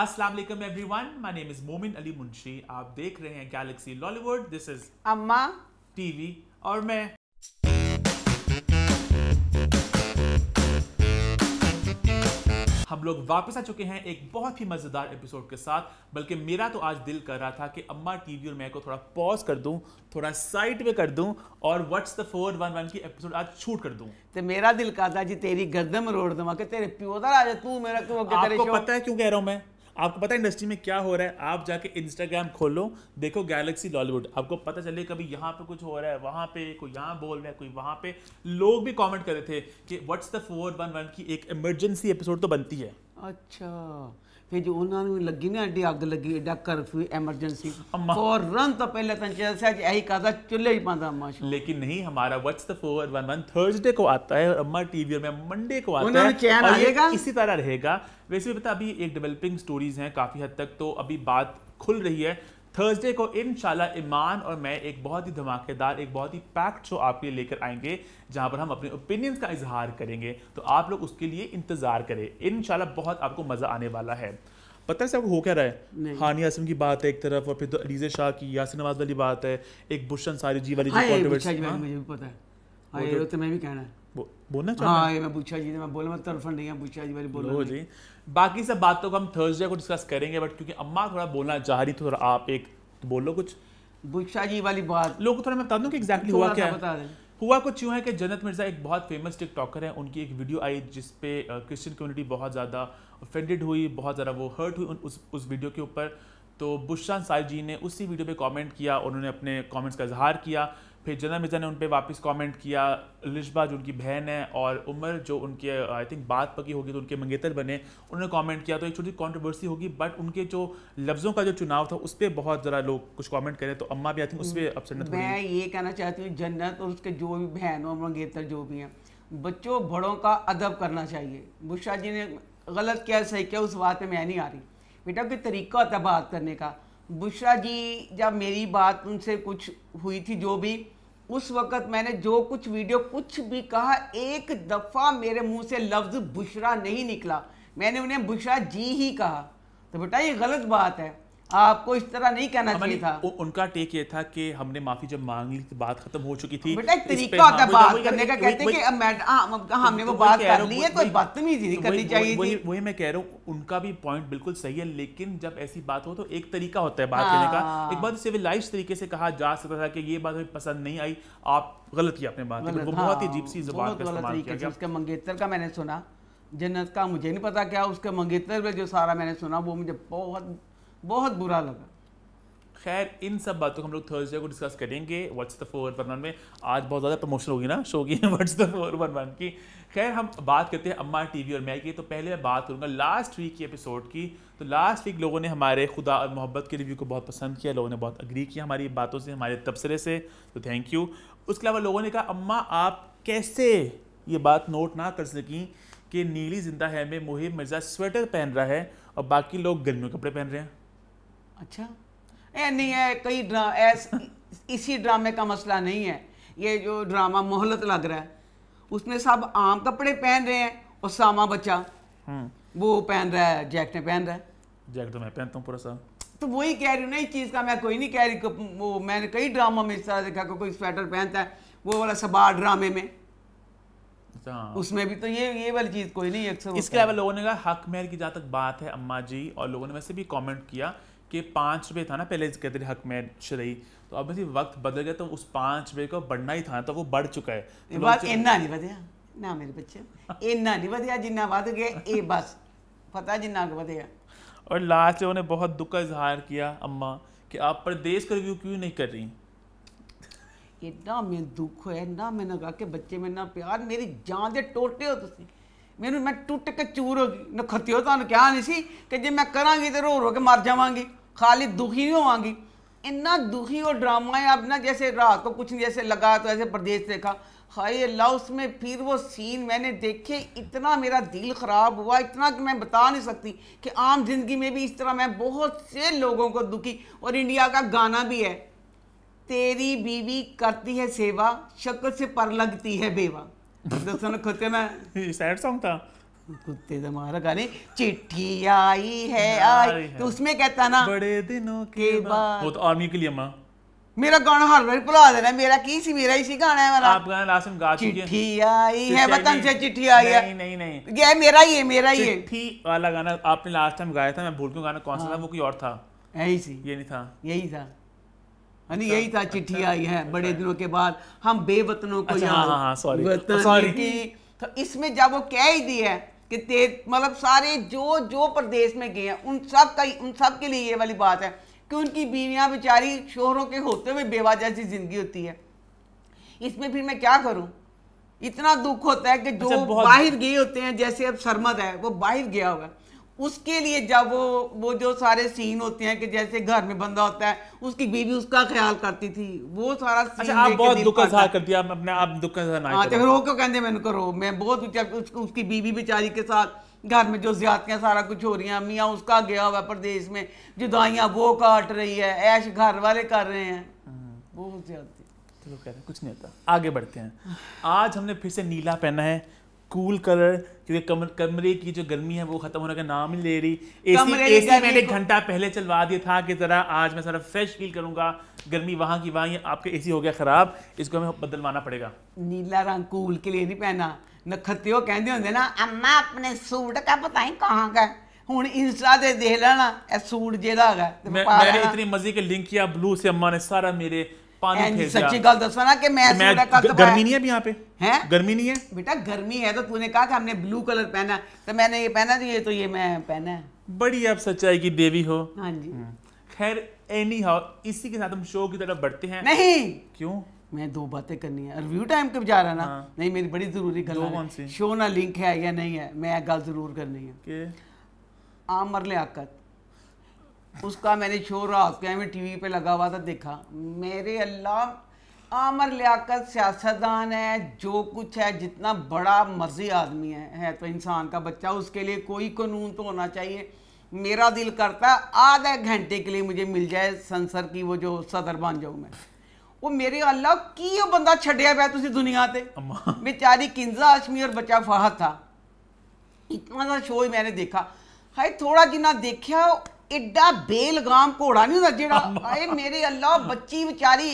अस्सलाम वालेकुम one my name is मोमिन अली मुंशी आप देख रहे हैं Galaxy Lollywood this is Amma TV और मैं हम लोग वापस आ चुके हैं एक बहुत ही मज़ेदार एपिसोड के साथ बल्कि मेरा तो आज दिल कर रहा था कि अम्मा टीवी और मैं को थोड़ा पॉज कर दूं थोड़ा साइड में कर दूं और what's the four one one की एपिसोड आज छूट कर दूं तो मेरा दिल करता जी तेरी गर्दन में रोड़ दूं कि तेरे पियो दा राजा तू मेरा तू आपको पता है क्यों कह रहा हूं मैं आपको पता है इंडस्ट्री में क्या हो रहा है आप जाके इंस्टाग्राम खोलो देखो गैलेक्सी लॉलीवुड आपको पता चले कभी यहाँ पे कुछ हो रहा है वहाँ पे कोई यहाँ बोल रहा है कोई वहाँ पे लोग भी कमेंट कर रहे थे कि what's the four one one की एक इमरजेंसी एपिसोड तो बनती है अच्छा ਫਿਰ ਜੋ ਉਹਨਾਂ ਨੂੰ ਲੱਗੀ ਨਾ ਐਡੀ ਅੱਗ ਲੱਗੀ ਐਡਾ ਕਰਫਿਊ फौरन तो पहले तंजैसा तो यही कहा चूल्हे ही पाता अम्मा लेकिन नहीं हमारा व्हाट्स द 4111 थर्सडे को आता है अम्मा टीवी में मंडे को आता है चैन आएगा इसी तरह रहेगा वैसे भी पता अभी एक डेवलपिंग स्टोरीज हैं काफी हद तक तो अभी बात खुल रही है थर्सडे को इन ईमान और मैं एक बहुत ही धमाकेदार एक बहुत ही पैक्ड शो आपके लिए लेकर आएंगे जहां पर हम अपने ओपिनियंस का इजहार करेंगे तो आप लोग उसके लिए इंतजार करें इन बहुत आपको मजा आने वाला है पता है सबको हो क्या रहा है हानि आसिम की बात है एक तरफ और फिर तो अलीजे शाह की यासिन नवाज वाली बात है एक भूषण सारी जी वाली हाँ? मुझे पता है हाँ ये तो मैं भी कहना है बोलना चाहूँगा हाँ मैं पूछा जी मैं बोला मैं तरफा नहीं है जी बाकी सब बातों को हम थर्सडे को डिस्कस करेंगे बट क्योंकि अम्मा थोड़ा बोलना चाह रही थी थोड़ा आप एक तो बोलो कुछ बुक्षा जी वाली बात लोग थोड़ा मैं बता दूँ कि एग्जैक्टली हुआ क्या दें हुआ कुछ यूँ है कि जन्नत मिर्ज़ा एक बहुत फेमस टिकटॉकर है उनकी एक वीडियो आई जिस पे क्रिश्चियन कम्युनिटी बहुत ज़्यादा ऑफेंडेड हुई बहुत ज़्यादा वो हर्ट हुई उस उस वीडियो के ऊपर तो बुशान साहिब जी ने उसी वीडियो पे कमेंट किया उन्होंने अपने कमेंट्स का इजहार किया फिर जना मिर्ज़ा ने उन पर वापस कॉमेंट किया लिशबा जो उनकी बहन है और उमर जो उनके आई थिंक बात पकी होगी तो उनके मंगेतर बने उन्होंने कॉमेंट किया तो एक छोटी कॉन्ट्रोवर्सी होगी बट उनके जो लफ्ज़ों का जो चुनाव था उस पर बहुत ज़रा लोग कुछ कॉमेंट करें तो अम्मा भी आई थिंक उस पर अपसेट हम्म, मैं ये कहना चाहती हूँ जन्नत और उसके जो भी बहन और मंगेतर जो भी हैं बच्चों बड़ों का अदब करना चाहिए बुशा जी ने गलत क्या सही क्या उस बात में मैं नहीं आ रही बेटा कोई तरीका होता बात करने का बुशरा जी जब मेरी बात उनसे कुछ हुई थी जो भी उस वक्त मैंने जो कुछ वीडियो कुछ भी कहा एक दफ़ा मेरे मुंह से लफ्ज़ बुशरा नहीं निकला मैंने उन्हें बुशरा जी ही कहा तो बेटा ये गलत बात है आपको इस तरह नहीं कहना चाहिए था उ, उनका टेक ये था कि हमने माफी जब मांग ली तो बात खत्म हो चुकी थी बेटा एक तरीका होता है हाँ, बात करने का कहते हैं कि मैडम हाँ, हाँ, तो हमने वो तो बात कर ली है कोई बदतमीजी नहीं तो करनी चाहिए थी वही मैं कह रहा हूँ उनका भी पॉइंट बिल्कुल सही है लेकिन जब ऐसी बात हो तो एक तरीका होता है बात करने का एक बात सिविलाइज तरीके से कहा जा सकता था कि ये बात हमें पसंद नहीं आई आप गलत किया अपने बात वो बहुत ही अजीब सी जबान का इस्तेमाल किया गया उसके मंगेतर का मैंने सुना जन्नत का मुझे नहीं पता क्या उसके मंगेतर में जो सारा मैंने सुना वो मुझे बहुत बहुत बुरा लगा खैर इन सब बातों को हम लोग थर्सडे को डिस्कस करेंगे what's the four one one में आज बहुत ज़्यादा प्रमोशन होगी ना शो की what's the four one one की खैर हम बात करते हैं अम्मा टीवी और मैं की तो पहले मैं बात करूँगा लास्ट वीक की एपिसोड की तो लास्ट वीक लोगों ने हमारे खुदा और मोहब्बत के रिव्यू को बहुत पसंद किया लोगों ने बहुत अग्री किया हमारी बातों से हमारे तबसरे से तो थैंक यू उसके अलावा लोगों ने कहा अम्मा आप कैसे ये बात नोट ना कर सकें कि नीली जिंदा है में मुहिम मिर्ज़ा स्वेटर पहन रहा है और बाकी लोग गर्मियों कपड़े पहन रहे हैं अच्छा ए, नहीं है कई ड्रा एस इसी ड्रामे का मसला नहीं है ये जो ड्रामा मोहलत लग रहा है उसमें सब आम कपड़े पहन रहे हैं और सामा बच्चा हम्म। वो पहन रहा है जैकेट पहन रहा है जैकेट तो मैं पहनता हूँ पूरा सा तो वही कह रही हूँ ना इस चीज़ का मैं कोई नहीं कह रही वो मैंने कई ड्रामा में इस तरह देखा कि कोई स्वेटर पहनता है वो वाला सबार ड्रामे में अच्छा, हाँ। उसमें भी तो ये ये वाली चीज़ कोई नहीं अक्सर इसके अलावा लोगों ने कहा हक मेहर की जहाँ तक बात है अम्मा जी और लोगों ने वैसे भी कमेंट किया कि पाँच रुपये था ना पहले कहते थे हक में शरई तो अब वक्त बदल गया तो उस पाँच रुपये को बढ़ना ही था तो वो बढ़ चुका है तो इन्ना नहीं बदया ना मेरे बच्चे इन्ना नहीं बदया जिन्ना बद गया ये बस पता जिन्ना बदया और लास्ट उन्होंने बहुत दुख का इजहार किया अम्मा कि आप प्रदेश का रिव्यू क्यों नहीं कर रही इतना मैं दुख है ना मैंने कहा कि बच्चे में ना प्यार मेरी जान दे टोटे हो तुम ਮੈਨੂੰ मैं ਟੁੱਟ के चूर ਹੋ ਗਈ ਨਖੱਤੀ ਹੋ ਤੁਹਾਨੂੰ ਕਿਹਾ ਨਹੀਂ ਸੀ ਕਿ ਜੇ ਮੈਂ ਕਰਾਂਗੀ ਤੇ रो ਰੋ ਕੇ ਮਰ ਜਾਵਾਂਗੀ खाली दुखी हो आगी इतना दुखी और ड्रामा है अब ना जैसे रात को कुछ जैसे लगा तो ऐसे प्रदेश देखा हाई अल्लाह उसमें फिर वो सीन मैंने देखे इतना मेरा दिल ख़राब हुआ इतना कि मैं बता नहीं सकती कि आम जिंदगी में भी इस तरह मैं बहुत से लोगों को दुखी और इंडिया का गाना भी है तेरी बीवी करती है सेवा शक्ल से पर लगती है बेवा दोस्तों ने खुद मैं सैड सॉन्ग था कुत्ते तुम्हारा गाने चिट्ठी आई है आई तो उसमें कहता ना बड़े दिनों के बाद वो तो आर्मी के लिए माँ मेरा गाना हर बार भुला देना मेरा की सी मेरा इसी गाना है मेरा आप गाना लास्ट में गा चुके हैं चिट्ठी आई तो है वतन से चिट्ठी आई है नहीं नहीं नहीं ये मेरा ही है मेरा ही है चिट्ठी वाला गाना आपने लास्ट टाइम गाया था मैं भूल गया गाना कौन सा था हाँ। वो कोई और था यही सी ये नहीं था यही था यानी हाँ अच्छा, यही था अच्छा, चिट्ठी अच्छा, आई है बड़े दिनों के बाद हम बेवतनों को अच्छा, हाँ, हाँ, सॉरी हाँ, तो इसमें जब वो कह ही दिया कि मतलब सारे जो जो प्रदेश में गए हैं उन सब का उन सब के लिए ये वाली बात है कि उनकी बीवियाँ बेचारी शोहरों के होते हुए बेवा सी जिंदगी होती है इसमें फिर मैं क्या करूँ इतना दुख होता है कि अच्छा, जो अच्छा, बाहर गए होते हैं जैसे अब सरमद है वो बाहर गया होगा उसके लिए जब वो वो जो सारे सीन होते हैं कि जैसे घर में बंदा होता है उसकी बीवी उसका ख्याल करती थी वो सारा सीन अच्छा, आप बहुत दुख इजहार करती आप अपने आप दुख इजहार ना हां रो क्यों कहते मैंने करो मैं बहुत उसकी बीवी बेचारी के साथ घर में जो ज्यादतियाँ सारा कुछ हो रही हैं मियाँ उसका गया हुआ प्रदेश में जो जुदाइयाँ वो काट रही है ऐश घर वाले कर रहे हैं हम्म। बहुत ज्यादा चलो कह रहे हैं कुछ नहीं होता आगे बढ़ते हैं आज हमने फिर से नीला पहना है कूल कलर क्योंकि कमरे की जो गर्मी है वो खत्म होने का नाम ही ले रही एसी एसी मैंने घंटा पहले चलवा दिया था कि ज़रा आज मैं सारा फ्रेश फील करूंगा गर्मी वहां की वहां आपके एसी हो गया ख़राब इसको हमें बदलवाना पड़ेगा नीला रंग कूल के लिए नहीं पहना नखत्ते कहते होंगे ना अम्मा अपने सूट का पता ही कहाँ का ਹੁਣ ਇੰਸਟਾ ਤੇ ਦੇਖ ਲੈਣਾ ਇਹ ਸੂਟ ਜਿਹੜਾ ਹੈਗਾ ਮੈਂ ਮੈਂ ਇਤਨੀ ਮਜ਼ੇ ਕੇ ਲਿੰਕ ਕੀਆ ਬਲੂ ਸੇ ਅੰਮਾ ਨੇ सच्ची गल ना कि मैं, तो मैं तो गर्मी नहीं है अभी यहाँ पे गर्मी नहीं है बेटा गर्मी है तो तूने कहा हमने ब्लू कलर पहना तो मैंने ये पहना तो ये तो ये मैं पहना है बड़ी आप सच्चाई की देवी हो हाँ जी हम्म। खैर एनी हाउ इसी के साथ हम शो की तरफ बढ़ते हैं नहीं क्यों मैं दो बातें करनी है रिव्यू टाइम कब जा रहा ना हाँ। नहीं मेरी बड़ी जरूरी गल शो ना लिंक है या नहीं है मैं गल जरूर करनी है आमर लियाकत उसका मैंने शो रात को टी वी पर लगा हुआ था देखा मेरे अल्लाह आमर लियाकत सियासतदान है जो कुछ है जितना बड़ा मर्जी आदमी है है तो इंसान का बच्चा उसके लिए कोई कानून तो होना चाहिए मेरा दिल करता है आधा घंटे के लिए मुझे मिल जाए संसद की वो जो सदर बन जाऊँ मैं वो मेरे अल्लाह की वो बंदा ਛੱਡਿਆ ਪਿਆ ਤੁਸੀਂ दुनिया से बेचारी किंजा आशमी और बच्चा फाह था इतना सा शो ਹੀ ਮੈਨੇ ਦੇਖਾ ਹਾਏ ਥੋੜਾ ਜਿੰਨਾ एडा बेलगाम घोड़ा नहीं होता जो आए मेरे अल्लाह बच्ची बेचारी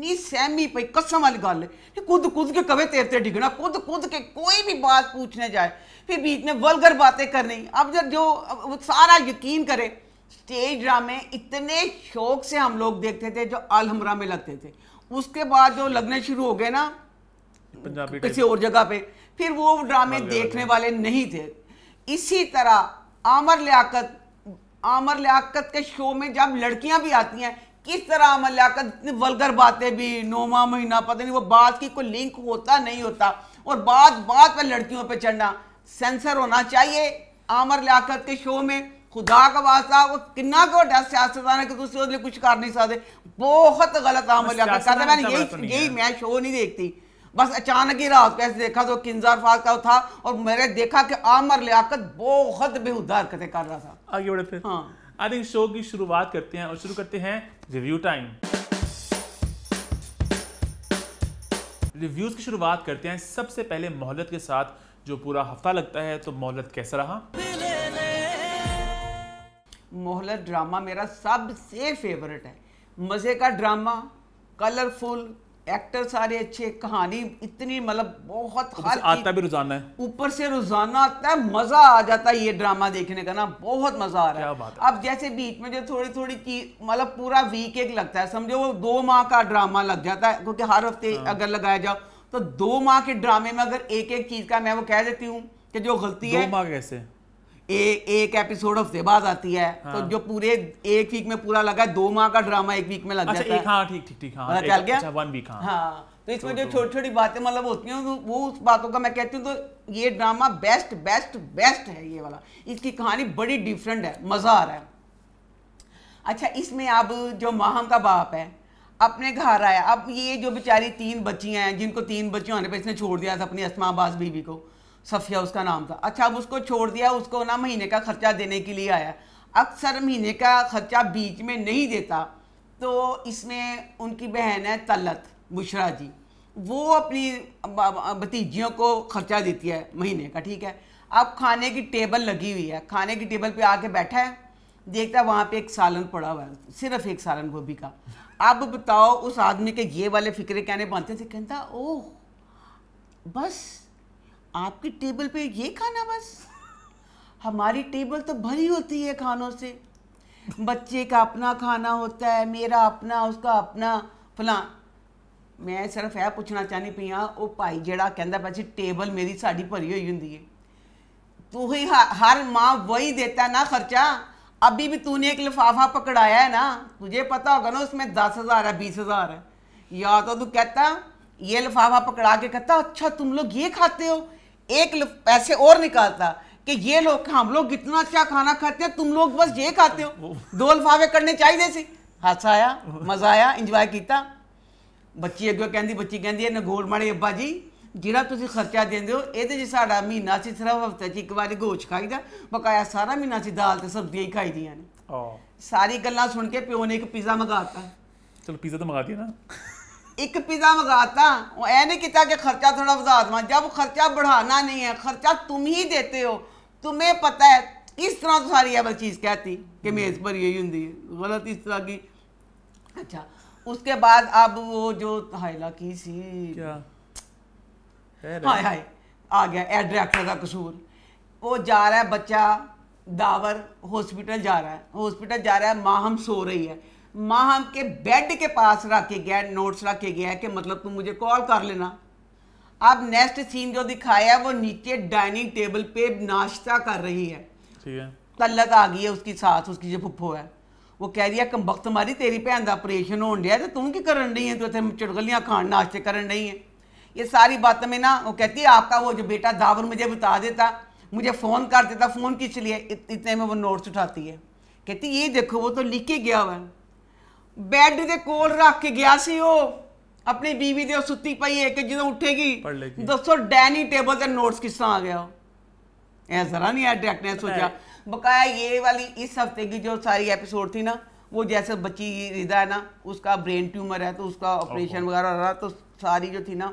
ਨੀ सहमी ਪਈ कसम वाली ਗੱਲ खुद खुद के कवे तैरते डिगना खुद कुद के कोई भी बात पूछने जाए फिर बीच में वलगर बातें करनी अब जब जो अब सारा यकीन करे स्टेज ड्रामे इतने शौक से हम लोग देखते थे जो आल हमरा में लगते थे उसके बाद जो लगने शुरू हो गए ना पंजाबी किसी और जगह पे फिर वो ड्रामे देखने वाले नहीं थे इसी तरह आमर लियाकत आमर लियाकत के शो में जब लड़कियां भी आती हैं किस तरह आमर लियाकत इतनी वलगर बातें भी नौवा महीना पता नहीं वो बात की कोई लिंक होता नहीं होता और बात बात पर लड़कियों पर चढ़ना सेंसर होना चाहिए आमर लियाकत के शो में खुदा का वास्ता वो किन्ना को सियासतदान कि तुम उसके कुछ कर नहीं सकते बहुत गलत आमर कर मैंने तो यही तो यही मैं शो नहीं देखती बस अचानक ही रहा को ऐसे देखा तो किंजार फाज का था और मैंने देखा कि आमर लियाकत बहुत बेहुदा हरकतें कर रहा था आगे बढ़े फिर हाँ आई थिंक शो की शुरुआत करते हैं और शुरू करते हैं रिव्यू टाइम रिव्यूज की शुरुआत करते हैं सबसे पहले मोहलत के साथ जो पूरा हफ्ता लगता है तो मोहलत कैसा रहा मोहलत ड्रामा मेरा सबसे फेवरेट है मज़े का ड्रामा कलरफुल एक्टर सारे अच्छे कहानी इतनी मतलब बहुत आता भी रोजाना है ऊपर से रोजाना आता है मजा आ जाता है ये ड्रामा देखने का ना बहुत मजा आ रहा है अब जैसे बीच में जो थोड़ी थोड़ी की मतलब पूरा वीक एक लगता है समझो वो दो माह का ड्रामा लग जाता है क्योंकि हर हफ्ते हाँ। अगर लगाया जाओ तो दो माह के ड्रामे में अगर एक एक चीज का मैं वो कह देती हूँ कि जो गलती है कैसे एक एक एपिसोड ऑफ सेबाज आती है तो हाँ। तो जो पूरे एक वीक में पूरा लगा है दो माह का ड्रामा एक वीक में लग अच्छा, जाता है हाँ, ठीक ठीक ठीक हाँ, एक, गया? अच्छा, वन वीक हाँ, हाँ। तो इसमें तो, जो तो। छोटी छोटी बातें मतलब होती हैं तो वो उस बातों का मैं कहती हूँ तो ये ड्रामा बेस्ट बेस्ट बेस्ट है ये वाला इसकी कहानी बड़ी डिफरेंट है मज़ा आ रहा है अच्छा इसमें अब जो माहम का बाप है अपने घर आया अब ये जो बेचारी तीन बच्चियां हैं जिनको तीन बच्चियों होने पर इसने छोड़ दिया था अपनी असमाबाज बीबी को सफिया उसका नाम था अच्छा अब उसको छोड़ दिया उसको ना महीने का खर्चा देने के लिए आया अक्सर महीने का खर्चा बीच में नहीं देता तो इसमें उनकी बहन है तलत बुशरा जी वो अपनी भतीजियों को खर्चा देती है महीने का ठीक है अब खाने की टेबल लगी हुई है खाने की टेबल पे आके बैठा है देखता है वहाँ पे एक सालन पड़ा हुआ है सिर्फ एक सालन गोभी का अब बताओ उस आदमी के ये वाले फिक्रे कहने बनते थे कहता ओह बस आपकी टेबल पे ये खाना बस हमारी टेबल तो भरी होती है खानों से बच्चे का अपना खाना होता है मेरा अपना उसका अपना फला ਮੈਂ ਸਿਰਫ ਇਹ ਪੁੱਛਣਾ ਚਾਹਨੀ ਪਈ ਆ ਉਹ ਭਾਈ ਜਿਹੜਾ ਕਹਿੰਦਾ टेबल मेरी साड़ी भरी हुई होंगी है तू ही हर ਹੀ ਹਰ ਮਾਂ ਵਹੀ ਦੇਤਾ अभी भी तूने एक लिफाफा पकड़ाया है ना तुझे पता होगा ना उसमें दस हज़ार है बीस हज़ार है या तो तू कहता ये लिफाफा पकड़ा के कहता अच्छा तुम लोग ये खाते हो एक पैसे और निकालता कि ये लोग हम लोग इतना अच्छा खाना खाते हैं तुम लोग बस ये खाते हो दो लफावे करने चाहिए से हादसा आया मजा आया इंजॉय किया बच्ची अगे कहती बच्ची कहती है नगोल माड़े अब्बा जी जिरा तुम खर्चा देंगे दे ये सा महीना से सिर्फ हफ्ते एक बार गोश खाई दा बकाया सारा महीना से दाल तो सब्जियां ही खाई दी सारी गल् सुन के प्यो ने एक पिज्जा मंगाता चलो पिज्जा तो मंगा दिया ना एक पिज़ा मंगाता और नहीं किया कि खर्चा थोड़ा बढ़ा दवा जब खर्चा बढ़ाना नहीं है खर्चा तुम ही देते हो तुम्हें पता है किस तरह तो सारी अब चीज़ कहती कि मेज़ पर यही होंगी गलत इस तरह की अच्छा उसके बाद अब वो जो हाइला की सी हाय हाय आ गया एयर डायरेक्टर का कसूर वो जा रहा है बच्चा दावर हॉस्पिटल जा रहा है हॉस्पिटल जा रहा है माँ हम सो रही है माहम के बेड के पास रखे गया नोट्स रखे गया है कि मतलब तुम मुझे कॉल कर लेना अब नेक्स्ट सीन जो दिखाया है वो नीचे डाइनिंग टेबल पे नाश्ता कर रही है तलक आ गई है उसकी सास उसकी जो फुफो है वो कह रही है कम वक्त मारी तेरी भैन का ऑपरेशन होने दिया तो तुम की करन रही है तू इतने चुटगलियाँ खान नाश्ते करन रही है ये सारी बात में ना वो कहती है आपका वो जो बेटा दावर मुझे बता देता मुझे फ़ोन कर देता फ़ोन किस लिए इतने में वो नोट्स उठाती है कहती ये देखो वो तो लिख के गया हुआ है ਬੈੱਡ के कोल रख के गया ਸੀ ਉਹ ਆਪਣੀ ਬੀਵੀ ਦੇ ਸੁੱਤੀ ਪਈ ਹੈ ਕਿ ਜਦੋਂ ਉੱਠੇਗੀ ਦੱਸੋ ਡੈਨੀ ਟੇਬਲ ਤੇ ਨੋਟਸ ਕਿਸ ਤਰ੍ਹਾਂ ਆ ਗਿਆ ऐ जरा नहीं डायरेक्ट ने सोचा बकाया ये वाली इस हफ्ते की जो सारी एपिसोड थी ना वो जैसे बच्ची रिदा है ना उसका ब्रेन ट्यूमर है तो उसका ऑपरेशन वगैरह रहा तो सारी जो थी ना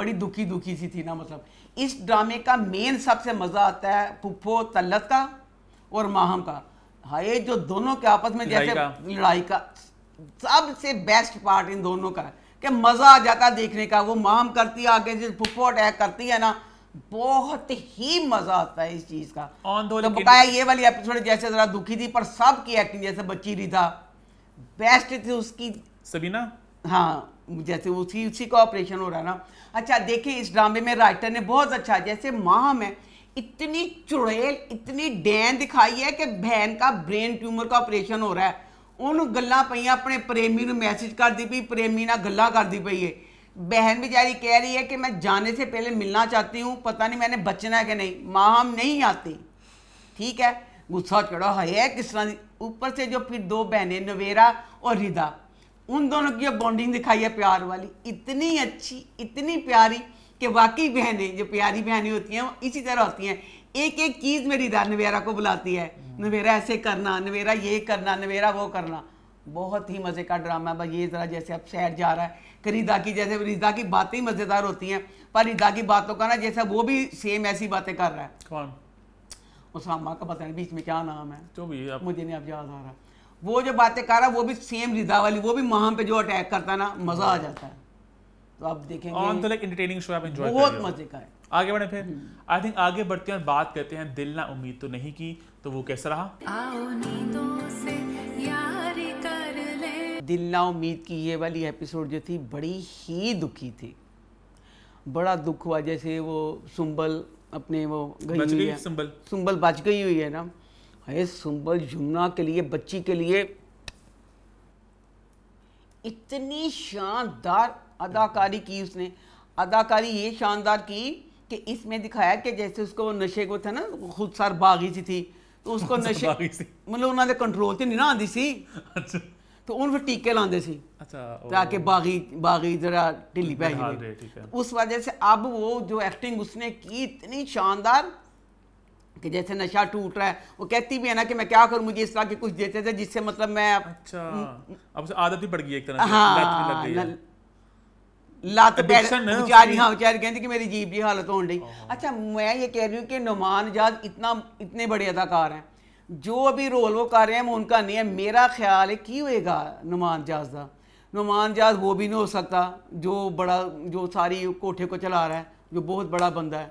बड़ी दुखी दुखी सी थी ना मतलब इस ड्रामे का मेन सबसे मज़ा आता है पुप्पो तल्लत का और माहम का हाँ ये जो दोनों के आपस में जैसे लड़ाई का सबसे बेस्ट पार्ट इन दोनों का है कि मज़ा आ जाता है देखने का वो माम करती है आगे जिस अटैक करती है ना बहुत ही मजा आता है इस चीज का तो बताया ये वाली एपिसोड जैसे जरा दुखी थी पर सब की एक्टिंग जैसे बच्ची रीधा बेस्ट थी उसकी सबीना हाँ जैसे उसी उसी का ऑपरेशन हो रहा है ना अच्छा देखिए इस ड्रामे में राइटर ने बहुत अच्छा जैसे माह में इतनी चुड़ैल इतनी डैन दिखाई है कि बहन का ब्रेन ट्यूमर का ऑपरेशन हो रहा है ਉਹਨੂੰ ਗੱਲਾਂ पे प्रेमी मैसेज कर दी पी प्रेमी ना गल कर दी पी है बहन बेचारी कह रही है कि मैं जाने से पहले मिलना चाहती हूँ पता नहीं मैंने बचना है कि नहीं माँ हम नहीं आते ठीक है गुस्सा चढ़ा है किस तरह ऊपर से जो फिर दो बहनें नवेरा और रिदा उन दोनों की बॉन्डिंग दिखाई है प्यार वाली इतनी अच्छी इतनी प्यारी कि वाकई बहनें जो प्यारी बहनें होती हैं वो इसी तरह होती हैं एक एक चीज़ मेरी दा नवेरा को बुलाती है हम्म। नवेरा ऐसे करना नवेरा ये करना नवेरा वो करना बहुत ही मज़े का ड्रामा है भाई ये ज़रा जैसे अब शहर जा रहा है करीदा की जैसे रिदा की बातें ही मज़ेदार होती हैं पर रिदा की बातों का ना जैसा वो भी सेम ऐसी बातें कर रहा है कौन उसामा का पता नहीं बीच में क्या नाम है जो भी आप... मुझे नहीं अब याद आ रहा वो जो बातें कर रहा है वो भी सेम रिदा वाली वो भी माहम पे जो अटैक करता है ना मज़ा आ जाता है तो आप देखेंगे ऑन लाइक एंटरटेनिंग शो आप एंजॉय बहुत मजे का है आगे बढ़े फिर आई हम्म। थिंक आगे बढ़ते हैं बात करते हैं दिल ना उम्मीद तो नहीं की तो वो कैसा रहा आओ नींदों से कर ले दिल ना उम्मीद की ये वाली एपिसोड जो थी बड़ी ही दुखी थी बड़ा दुख हुआ जैसे वो सुंबल अपने वो गई हुई है सुंबल सुंबल बच गई हुई है ना अरे सुंबल जुमना के लिए बच्ची के लिए इतनी शानदार अदाकारी की उसने अदाकारी ये शानदार की कि इसमें दिखाया कि जैसे उसको नशे को था ना खुद सार बागी सी थी तो उसको नशे मतलब उन्होंने कंट्रोल से नहीं ना आती सी अच्छा। तो उन फिर टीके लाते सी अच्छा, ताकि तो बागी बागी जरा ढिली पै जाए उस वजह से अब वो जो एक्टिंग उसने की इतनी शानदार कि जैसे नशा टूट रहा है वो कहती भी है ना कि मैं क्या करूं मुझे इस तरह के कुछ देते थे जिससे मतलब मैं अच्छा अब आदत ही पड़ गई एक तरह से हाँ, लग गई ਲੱਤ ਪੈਰ ਵਿਚਾਰੀ ਹਾਂ ਵਿਚਾਰੀ ਕਹਿੰਦੀ ਕਿ ਮੇਰੀ ਜੀਬ ਦੀ ਹਾਲਤ ਹੋਣ अच्छा मैं ये कह रही हूँ कि नुमान आजाद इतना इतने बड़े अदाकार हैं जो अभी रोल वो कर रहे हैं वो उनका नहीं है मेरा ख्याल है कि होएगा नुमान जहाज का नुमान जहाज वो भी नहीं हो सकता जो बड़ा जो सारी कोठे को चला रहा है जो बहुत बड़ा बंदा है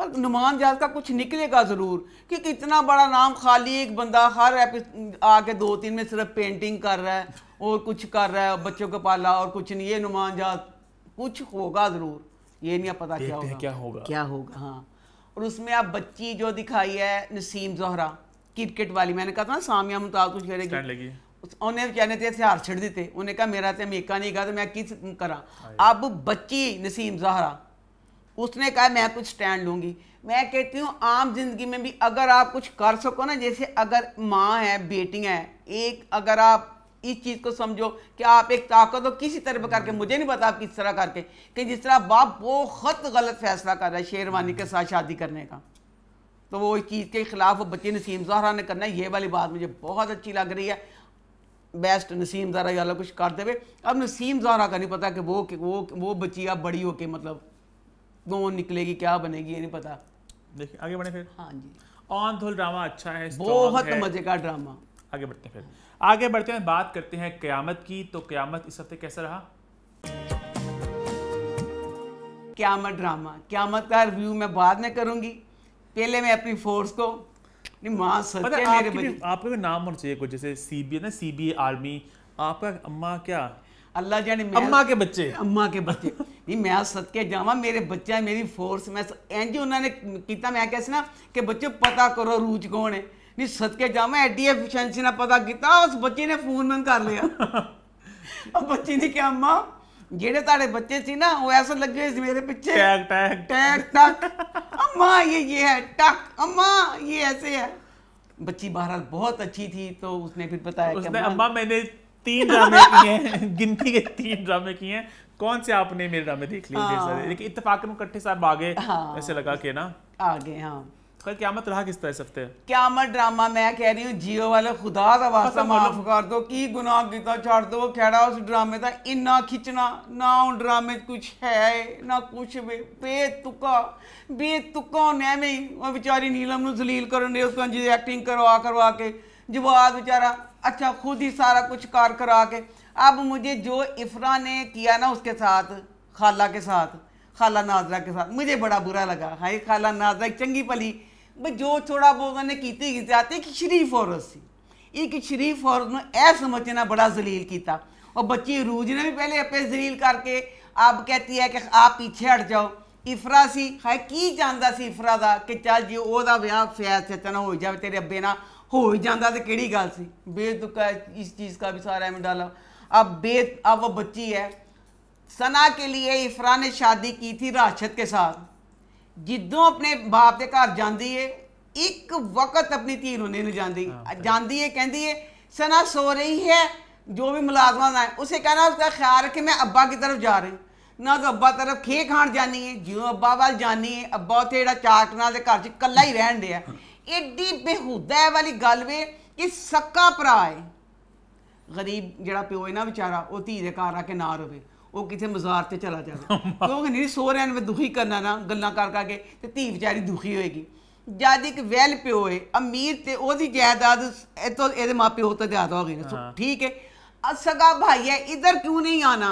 पर नुमान जहाज का कुछ निकलेगा ज़रूर क्योंकि इतना बड़ा नाम खाली एक बंदा हर आके दो तीन में सिर्फ पेंटिंग कर रहा है और कुछ कर रहा है बच्चों को पाला और कुछ नहीं ये नुमान आजाद कुछ होगा ज़रूर ये नहीं पता क्या होगा क्या होगा क्या होगा हाँ और उसमें आप बच्ची जो दिखाई है नसीम जहरा क्रिकेट वाली मैंने कहा था ना सामिया मुमताज कुछ करेगी उन्हें कहने थे हथियार छिड़ देते उन्हें कहा मेरा तो मेका नहीं कहा तो मैं किस करा अब बच्ची नसीम जहरा उसने कहा मैं कुछ स्टैंड लूंगी मैं कहती हूँ आम जिंदगी में भी अगर आप कुछ कर सको ना जैसे अगर माँ है बेटियाँ हैं एक अगर आप इस चीज़ को समझो कि आप एक ताकत हो किसी तरह करके मुझे नहीं पता किस तरह करके कि जिस तरह बाप बहुत गलत फैसला कर रहा है शेरवानी के साथ शादी करने का तो वो इस चीज़ के खिलाफ वो बच्ची नसीम जहरा ने करना ये वाली बात मुझे बहुत अच्छी लग रही है बेस्ट नसीम जहरा ये कुछ कर दे अब नसीम जहरा का नहीं पता कि वो कि वो वो बच्ची अब बड़ी होके मतलब कौन निकलेगी क्या बनेगी ये नहीं पता देखिए आगे बढ़े फिर हाँ जी ऑन धुल ड्रामा अच्छा है बहुत मज़े का ड्रामा आगे बढ़ते फिर आगे बढ़ते हैं बात करते हैं क्यामत की तो क्यामत इस हफ्ते कैसा रहा क्यामत ड्रामा क्यामत का रिव्यू मैं बाद में करूंगी पहले मैं अपनी फोर्स को सच्चे मेरे नाम चाहिए कुछ जैसे सीबीए ना सीबीए आर्मी आपका अम्मा क्या अल्लाह जाने अम्मा के बच्चे अम्मा के बच्चे नहीं मैं जावा मेरे बच्चे मेरी फोर्स मैं उन्होंने किया मैं कैसे ना कि बच्चों पता करो रूच कौन है ਨਹੀਂ ਸਦਕੇ ਜਾਵਾਂ एडी ਐਫੀਸ਼ੀਐਂਸੀ ना पता किता उस ਬੱਚੇ ने फोन मन कर लिया और ਬੱਚੀ ने क्या अम्मा जेड़े तारे बच्चे ਸੀ ना वो ऐसा लग गए मेरे पीछे ਟੈਗ ਟੈਗ ਟੈਗ ਟਕ अम्मा ये ये है टक अम्मा ये ऐसे है बच्ची बाहर बहुत अच्छी थी तो उसने फिर बताया उसने अम्मा मैंने तीन ड्रामे किए हैं गिनती के तीन ड्रामे किए हैं कौन से आपने मेरे ड्रामे देख लिए हाँ। इतफाक में इकट्ठे साहब आगे हाँ। ऐसे लगा के ना आगे हाँ कल क्यामत रहा किस तरह इस हफ्ते क्यामत ड्रामा मैं कह रही हूँ जियो वाले खुदा का वास्ता माफ कर दो की गुनाह किया छोड़ दो खेड़ा उस ड्रामे का इन्ना खिंचना ना उन ड्रामे कुछ है ना कुछ भी बेतुका बेतुका होने में वो बेचारी नीलम नु जलील करन रही उसको जी एक्टिंग करवा करवा के जवाब बेचारा अच्छा खुद ही सारा कुछ कार करा के अब मुझे जो इफरा ने किया ना उसके साथ खाला के साथ खाला नाजरा के साथ मुझे बड़ा बुरा लगा हाई खाला नाजरा एक चंगी पली ਬਈ ਜੋ ਥੋੜਾ ਬੋਗਨ ਨੇ ਕੀਤੀ ਗਈ ਜ਼ਿਆਦਤੀ ਕਿ ਸ਼ਰੀਫ ਔਰਤ ਸੀ ਇੱਕ ਸ਼ਰੀਫ ਔਰਤ ਨੂੰ ਇਹ ਸਮਝਣਾ ਬੜਾ ਜ਼ਲੀਲ ਕੀਤਾ ਉਹ ਬੱਚੀ ਰੂਜ ਨੇ ਵੀ ਪਹਿਲੇ ਆਪੇ ਜ਼ਲੀਲ ਕਰਕੇ ਆਪ ਕਹਤੀ ਹੈ ਕਿ ਆਪ ਪਿੱਛੇ हट ਜਾਓ ਇਫਰਾ ਸੀ ਹੈ ਕੀ ਜਾਂਦਾ ਸੀ ਇਫਰਾ ਦਾ ਕਿ ਚੱਲ ਜੀ ਉਹਦਾ ਵਿਆਹ ਫੈਜ਼ ਸਤਨ ਹੋ ਜਾਵੇ ਤੇਰੇ ਅੱਬੇ ਨਾਲ ਹੋ ਹੀ ਜਾਂਦਾ ਤੇ ਕਿਹੜੀ ਗੱਲ ਸੀ ਬੇਦੁਕਾ ਇਸ ਚੀਜ਼ ਦਾ ਵੀ ਸਾਰਾ ਐਵੇਂ ਡਾਲਾ अब बे ਆ ਉਹ ਬੱਚੀ ਹੈ ਸਨਾ ਕੇ ਲਈ ਇਫਰਾ ਨੇ ਸ਼ਾਦੀ ਕੀਤੀ थी ਕੇ ਸਾਥ ਜਿੱਦੋਂ ਆਪਣੇ ਬਾਪ ਦੇ ਘਰ ਜਾਂਦੀ ਏ ਇੱਕ ਵਕਤ ਆਪਣੀ ਧੀ ਨੂੰ ਨਹੀਂ ਜਾਂਦੀ ਜਾਂਦੀ ਏ ਕਹਿੰਦੀ ਏ ਸਨਾ ਸੋ ਰਹੀ ਹੈ ਜੋ ਵੀ मुलाजमान आए ਉਸੇ ਕਹਿੰਦਾ उसका ਖਿਆਲ रखे ਮੈਂ ਅੱਬਾ की ਤਰਫ ਜਾ ਰਹੀ ਨਾ तो ਅੱਬਾ ਤਰਫ ਖੇ ਖਾਣ ਜਾਣੀ ਏ ਜਿਉਂ ਅੱਬਾ ਵੱਲ ਜਾਣੀ ਏ ਅੱਬਾ उत्थे ਜਿਹੜਾ ਚਾਟ ਨਾਲ ਦੇ ਘਰ 'ਚ ਇਕੱਲਾ ਹੀ ਰਹਿਣ ਡਿਆ ਐਡੀ ਬੇਹੂਦਾ ਵਾਲੀ ਗੱਲ ਵੇ ਕਿ ਸੱਕਾ ਭਰਾ ਹੈ ਗਰੀਬ ਜਿਹੜਾ ਪਿਓ ਹੈ ਨਾ ਵਿਚਾਰਾ ਉਹ ਧੀ ਦੇ ਘਰ ਆ ਕੇ ਨਾ ਰਵੇ वो ਕਿਥੇ मजार से चला ਜਾਵੇ ਕਿਉਂਕਿ ਨਹੀਂ ਸੋਹਰਿਆਂ ਨੂੰ ਦੁਖੀ ਕਰਨਾ ਨਾ ਗੱਲਾਂ ਕਰ ਕਰ ਕੇ ਤੇ ਧੀ ਵਿਚਾਰੀ ਦੁਖੀ ਹੋਏਗੀ ਜਦ ਇੱਕ ਵੈਲ ਪਿਓ ਹੈ ਅਮੀਰ ਤੇ ਉਹਦੀ तो ਇਤੋਂ ਇਹਦੇ ਮਾਪਿਓ ਤੋਂ ਜ਼ਿਆਦਾ ਹੋ ਗਈ ਨਾ ਠੀਕ ਹੈ भाई है इधर क्यों नहीं आना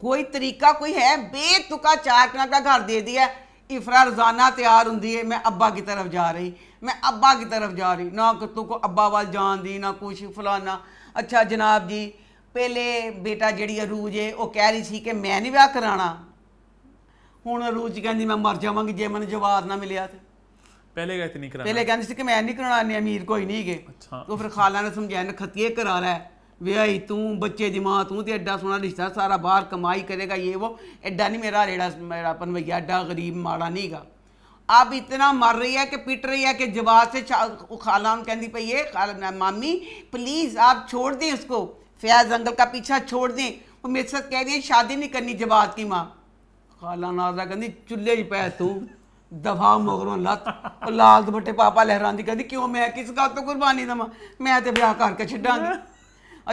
कोई तरीका कोई है बेतुका चार कना घर दे दिया इफरा रोजाना तैयार होंगी है मैं अब्बा की तरफ जा रही मैं अब्बा की तरफ जा रही ना तू को अब्बा वाल जान दी ना कुछ फलाना अच्छा जनाब जी ਪਹਿਲੇ ਬੇਟਾ ਜਿਹੜੀ ਅਰੂਜ ਏ ਉਹ ਕਹਿ ਰਹੀ ਸੀ ਕਿ ਮੈਂ ਨਹੀਂ ਵਿਆਹ ਕਰਾਣਾ ਹੁਣ ਅਰੂਜ ਕਹਿੰਦੀ ਮੈਂ ਮਰ ਜਾਵਾਂਗੀ ਜੇ ਮੈਨੂੰ ਜਵਾਬ ਨਾ ਮਿਲਿਆ ਤੇ ਪਹਿਲੇ ਕਹਿੰਦੀ ਨਹੀਂ ਕਰਾਣਾ ਪਹਿਲੇ ਕਹਿੰਦੀ ਸੀ ਕਿ ਮੈਂ ਨਹੀਂ ਕਰਾਣਾ ਨੇ ਅਮੀਰ ਕੋਈ ਨਹੀਂ ਹੈਗੇ ਅੱਛਾ ਉਹ ਫਿਰ ਖਾਲਾ ਨੇ ਸਮਝਾਇਆ ਨਖਤੀਏ ਕਰਾਣਾ ਵਿਆਹੀ ਤੂੰ ਬੱਚੇ ਦੀ ਮਾਂ ਤੂੰ ਤੇ ਐਡਾ ਸੋਹਣਾ ਰਿਸ਼ਤਾ ਸਾਰਾ ਬਾਹਰ ਕਮਾਈ ਕਰੇਗਾ ਇਹ ਉਹ ਐਡਾ ਨਹੀਂ ਮੇਰਾ ਰੇੜਾ ਮੇਰਾ ਪਨਵਈਆ ਐਡਾ ਗਰੀਬ ਮਾੜਾ ਨਹੀਂਗਾ आप इतना मर रही है कि पिट रही है कि जवाब से खाला कहती पई है मामी प्लीज़ आप छोड़ दें उसको फयाज अंकल का पीछा छोड़ दें वो मेरे साथ कह रही है शादी नहीं करनी जवाब की माँ खाला नाजा कहती चूल्हे ही पै तू दफा मगरों लत और लाल दुपट्टे पापा लहराती कहती क्यों मैं किस गल तो कुर्बानी दवा मैं तो ब्याह करके छागी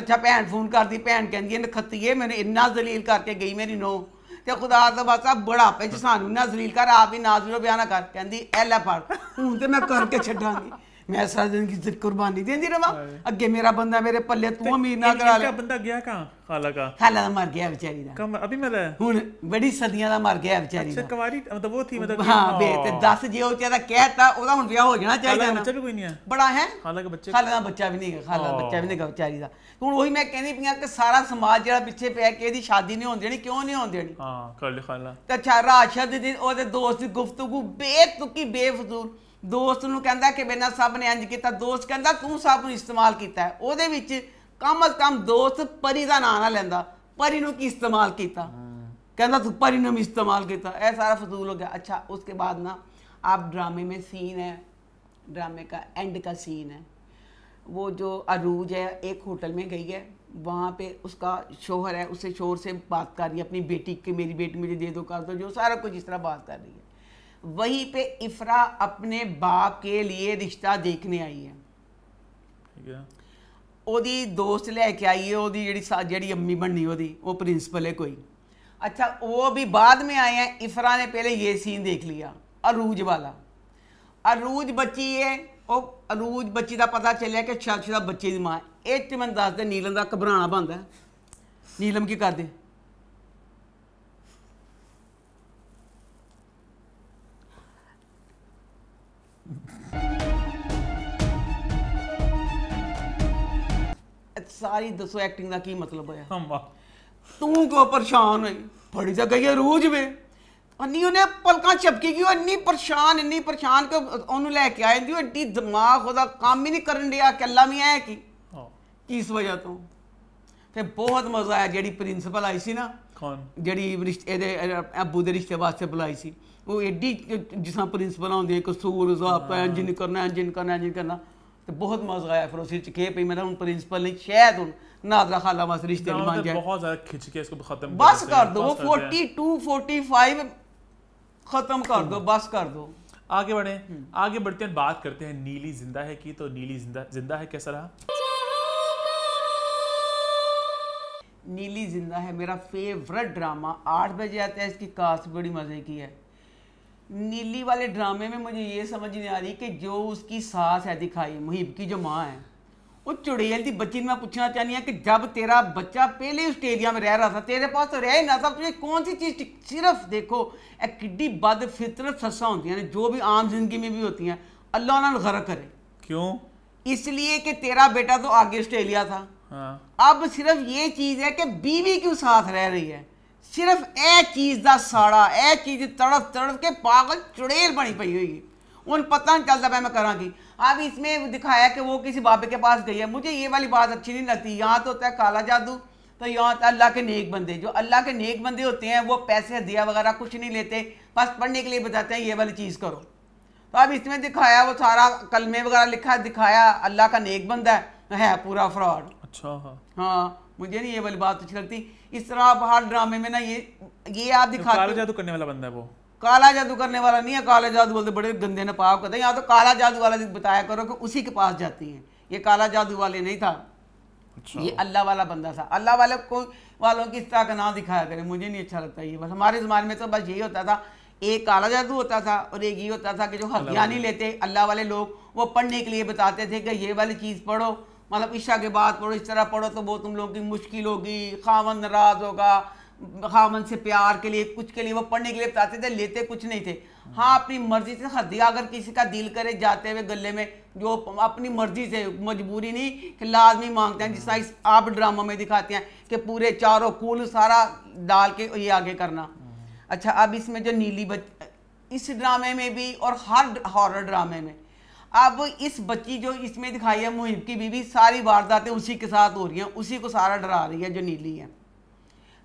अच्छा भैन फोन कर दी भैन कहती है नखत्तीए मैंने इन्ना जलील करके गई मेरी नौ तो ਖੁਦਾ ਦਾ ਬਸ ਆ ਬੜਾਪੇ ਚ ਸਾਨੂੰ ਨਾ ਜ਼ਲੀਲ ਕਰ ਆਪ ਹੀ ਨਾਜ਼ਰੋ ਬਿਆਨਾ ਕਰ ਕਹਿੰਦੀ ਐ ਲੈ ਫੜ ਹੁਣ ਤੇ ਮੈਂ ਕਰਕੇ ਛੱਡਾਂਗੀ ਮੈਂ ਸਾਰਾ ਜ਼ਿੰਦਗੀ ਤੇਰੀ ਕੁਰਬਾਨੀ ਦਿੰਦੀ ਰਵਾਂ ਅੱਗੇ ਮੇਰਾ ਬੰਦਾ ਮੇਰੇ ਪੱਲੇ ਤੂੰ ਅਮੀਰ ਨਾ ਕਰਾ ਲੈ ਬੰਦਾ ਗਿਆ ਕਾਂ ਹਾਲਾ ਕਾ ਹਾਲਾ ਮਰ ਗਿਆ ਵਿਚਾਰੀ ਦਾ ਕਮ ਅਭੀ ਮਰ ਹੁਣ ਬੜੀ ਸਦੀਆਂ ਦਾ ਮਰ ਗਿਆ ਵਿਚਾਰੀ ਦਾ ਅੱਛਾ ਮਤਲਬ ਉਹ ਥੀ ਮਤਲਬ ਹਾਂ ਬੇ ਤੇ ਦੱਸ ਜੇ ਉਹ ਚਾਹਦਾ ਕਹਿਤਾ ਉਹਦਾ ਹੁਣ ਵਿਆਹ ਹੋ ਜਾਣਾ ਚਾਹੀਦਾ ਨਾ ਬੱਚਾ ਵੀ ਕੋਈ ਨਹੀਂ ਆ ਬੜਾ ਹੈ ਹਾਲਾ ਕਾ ਬੱਚਾ ਹਾਲਾ ਦਾ ਬੱਚਾ ਵੀ ਨਹੀਂ ਹੈ ਹਾਲਾ ਬੱਚਾ ਵੀ ਨਹੀਂ ਹੈ ਵਿਚਾਰੀ ਦਾ ਹੁਣ ਉਹੀ ਮੈਂ ਕਹਿੰਦੀ ਪਈਆਂ ਕਿ ਸਾਰਾ ਸਮਾਜ ਜਿਹੜਾ ਪਿੱਛੇ ਪਿਆ ਕਿ ਇਹਦੀ ਸ਼ਾਦੀ ਨਹੀਂ ਹੋਣ ਦੇਣੀ ਕਿਉਂ ਨਹੀਂ ਹੋਣ ਦੇਣੀ ਹਾਂ ਕਰ ਲੈ ਖਾਲਾ ਤੇ ਅੱਛਾ ਰਾਸ਼ਦ ਦੀ ਉਹਦੇ ਦੋਸਤ ਦੀ ਗੁਫ਼ਤਗੂ ਬੇਤੁਕੀ ਬੇਫਜ਼ੂਲ दोस्त ਨੂੰ ਕਹਿੰਦਾ ਕਿ ਮੇਰੇ ਨਾਲ ਸਭ ਨੇ ਇੰਜ ਕੀਤਾ ਦੋਸਤ ਕਹਿੰਦਾ ਤੂੰ ਸਭ ਨੂੰ ਇਸਤੇਮਾਲ ਕੀਤਾ ਉਹਦੇ ਵਿੱਚ ਕਮ ਅਜ਼ ਕਮ ਦੋਸਤ ਪਰੀ ਦਾ ਨਾਂ परी की इस्तेमाल किया कहता तू परी ने इस्तेमाल किया यह सारा फजूल हो गया अच्छा उसके बाद ना आप ड्रामे में सीन है ड्रामे का एंड का सीन है वो जो अरूज है एक होटल में गई है वहाँ पे उसका शोहर है उसे शोहर से बात कर रही है अपनी बेटी के मेरी बेटी मुझे दे दो कर दो जो सारा कुछ इस तरह बात कर रही है वहीं पे इफ्रा अपने बाप के लिए ਰਿਸ਼ਤਾ ਦੇਖਣ ਆਈ ਹੈ ਠੀਕ ਹੈ ਉਹਦੀ ਦੋਸਤ ਲੈ ਕੇ ਆਈ ਹੈ ਉਹਦੀ ਜਿਹੜੀ ਜਿਹੜੀ ਅੰਮੀ ਬਣਨੀ ਉਹਦੀ ਉਹ ਪ੍ਰਿੰਸੀਪਲ ਹੈ ਕੋਈ अच्छा वो भी बाद में आए हैं इफ्रा ने पहले ये सीन देख लिया अरूज वाला अरूज बच्ची है ਉਹ ਅਨੂਜ ਬੱਚੀ ਦਾ ਪਤਾ ਚੱਲਿਆ ਕਿ ਛਾਛੀ ਦਾ ਬੱਚੇ ਦੀ ਮਾਂ ਇਹ ਤੇ ਮੈਨੂੰ ਦੱਸਦੇ ਨੀਲਮ ਦਾ ਘਬਰਾਣਾ ਬੰਦਾ ਨੀਲਮ ਕੀ ਕਰਦੇ ਸਾਰੀ ਦੱਸੋ ਐਕਟਿੰਗ ਦਾ ਕੀ ਮਤਲਬ ਹੋਇਆ ਹਮ ਵਾ ਤੂੰ ਕੋ ਪਰੇਸ਼ਾਨ ਹੋਈ ਫੜੀ ਜਾ ਗਈ ਹੈ ਰੂਹ ਵੇ ਅੰਨੀ ਉਹਨੇ ਪਲਕਾਂ ਚਪਕੀ ਗਈ ਉਹ ਇੰਨੀ ਪਰੇਸ਼ਾਨ ਇੰਨੀ ਪਰੇਸ਼ਾਨ ਕਿ ਉਹਨੂੰ ਲੈ ਕੇ ਆਏ ਦੀ ਉਹ ਏਡੀ ਦਿਮਾਗ ਉਹਦਾ ਕੰਮ ਹੀ ਨਹੀਂ ਕਰਨ ਡਿਆ ਕੱਲਾ ਵੀ ਆਇਆ ਕੀ ਇਸ ਵਜ੍ਹਾ ਤੋਂ ਤੇ ਬਹੁਤ ਮਜ਼ਾ ਆਇਆ ਜਿਹੜੀ ਪ੍ਰਿੰਸੀਪਲ ਆਈ ਸੀ ਨਾ ਜਿਹੜੀ ਰਿਸ਼ਤੇ ਇਹਦੇ ਅਬੂ ਦੇ ਰਿਸ਼ਤੇ ਵਾਸਤੇ ਬੁਲਾਈ ਸੀ ਉਹ ਐਡੀ ਜਿਸਾਂ ਪ੍ਰਿੰਸੀਪਲ ਆਉਂਦੇ ਕਸੂਰ ਜ਼ਾਬਤਾ ਇੰਜਨ ਕਰਨਾ ਇੰਜਨ ਕਰਨਾ ਇੰਜਨ ਕਰਨਾ तो बहुत मजा आया फिर उसी चके पे मेरा उन प्रिंसिपल ने शायद उन नादरा खाला वास रिश्ते निभान जाए बहुत ज्यादा खिंच के इसको खत्म बस कर दो वो 42 45 खत्म कर दो बस कर दो आगे बढ़े हम्म। आगे बढ़ते हैं बात करते हैं नीली जिंदा है की तो नीली जिंदा जिंदा है कैसा रहा नीली जिंदा है मेरा फेवरेट ड्रामा आठ बजे आता है इसकी कास्ट बड़ी मज़े की है नीली वाले ड्रामे में मुझे ये समझ नहीं आ रही कि जो उसकी सास है दिखाई मुहिब की जो माँ है वो चुड़ैल थी बच्ची मैं पूछना चाहनी है कि जब तेरा बच्चा पहले ऑस्ट्रेलिया में रह रहा था तेरे पास तो रह ही ना था तुझे कौन सी चीज़ सिर्फ देखो कि बद फितरत सस्सा होती हैं जो भी आम जिंदगी में भी होती हैं अल्लाह गर्क करे क्यों इसलिए कि तेरा बेटा तो आगे ऑस्ट्रेलिया था हाँ। अब सिर्फ ये चीज़ है कि बीवी क्यों साथ रह रही है सिर्फ ए चीज़ का साड़ा ए चीज़ तड़फ तड़फ के पागल चुड़ेल बनी पई हुई है उन पता नहीं चलता मैं मैं करा की अब इसमें दिखाया कि वो किसी बाबे के पास गई है मुझे ये वाली बात अच्छी नहीं लगती यहाँ तो होता है काला जादू तो यहाँ होता है अल्लाह के नेक बंदे जो अल्लाह के नेक बंदे होते हैं वो पैसे दिया वगैरह कुछ नहीं लेते बस पढ़ने के लिए बताते हैं ये वाली चीज़ करो तो अब इसमें दिखाया वो सारा कलमे वगैरह लिखा दिखाया अल्लाह का नेक बंदा है, है पूरा फ्रॉड अच्छा हाँ।, हाँ, मुझे नहीं ये वाली बात अच्छी लगती इस तरह आप हर ड्रामे में ना ये ये आप दिखा काला जादू करने वाला बंदा है वो काला जादू करने वाला नहीं है काला जादू बोलते बड़े गंदे ने पाप करते यहाँ तो काला जादू वाला बताया करो कि उसी के पास जाती है ये काला जादू वाले नहीं था अच्छा। ये अल्लाह वाला बंदा था अल्लाह वाले को वालों की इस तरह का नाम दिखाया करें मुझे नहीं अच्छा लगता ये बस हमारे ज़माने में तो बस यही होता था एक काला जादू होता था और एक ये होता था कि जो हथियार नहीं लेते अल्लाह वाले लोग वो पढ़ने के लिए बताते थे कि ये वाली चीज़ पढ़ो मतलब ईशा के बाद पढ़ो इस तरह पढ़ो तो वो तुम लोगों की मुश्किल होगी खावन नाराज़ होगा खावन से प्यार के लिए कुछ के लिए वो पढ़ने के लिए बताते थे लेते कुछ नहीं थे हाँ अपनी मर्जी से दिया अगर किसी का दिल करे जाते हुए गले में जो अपनी मर्जी से मजबूरी नहीं कि लाजमी मांगते हैं जिस तरह आप ड्रामा में दिखाते हैं कि पूरे चारों कूल सारा डाल के ये आगे करना अच्छा अब इसमें जो नीली बच इस ड्रामे में भी और हर हॉरर ड्रामे में अब इस बच्ची जो इसमें दिखाई है मुहिब की बीवी सारी वारदातें उसी के साथ हो रही हैं उसी को सारा डरा रही है जो नीली है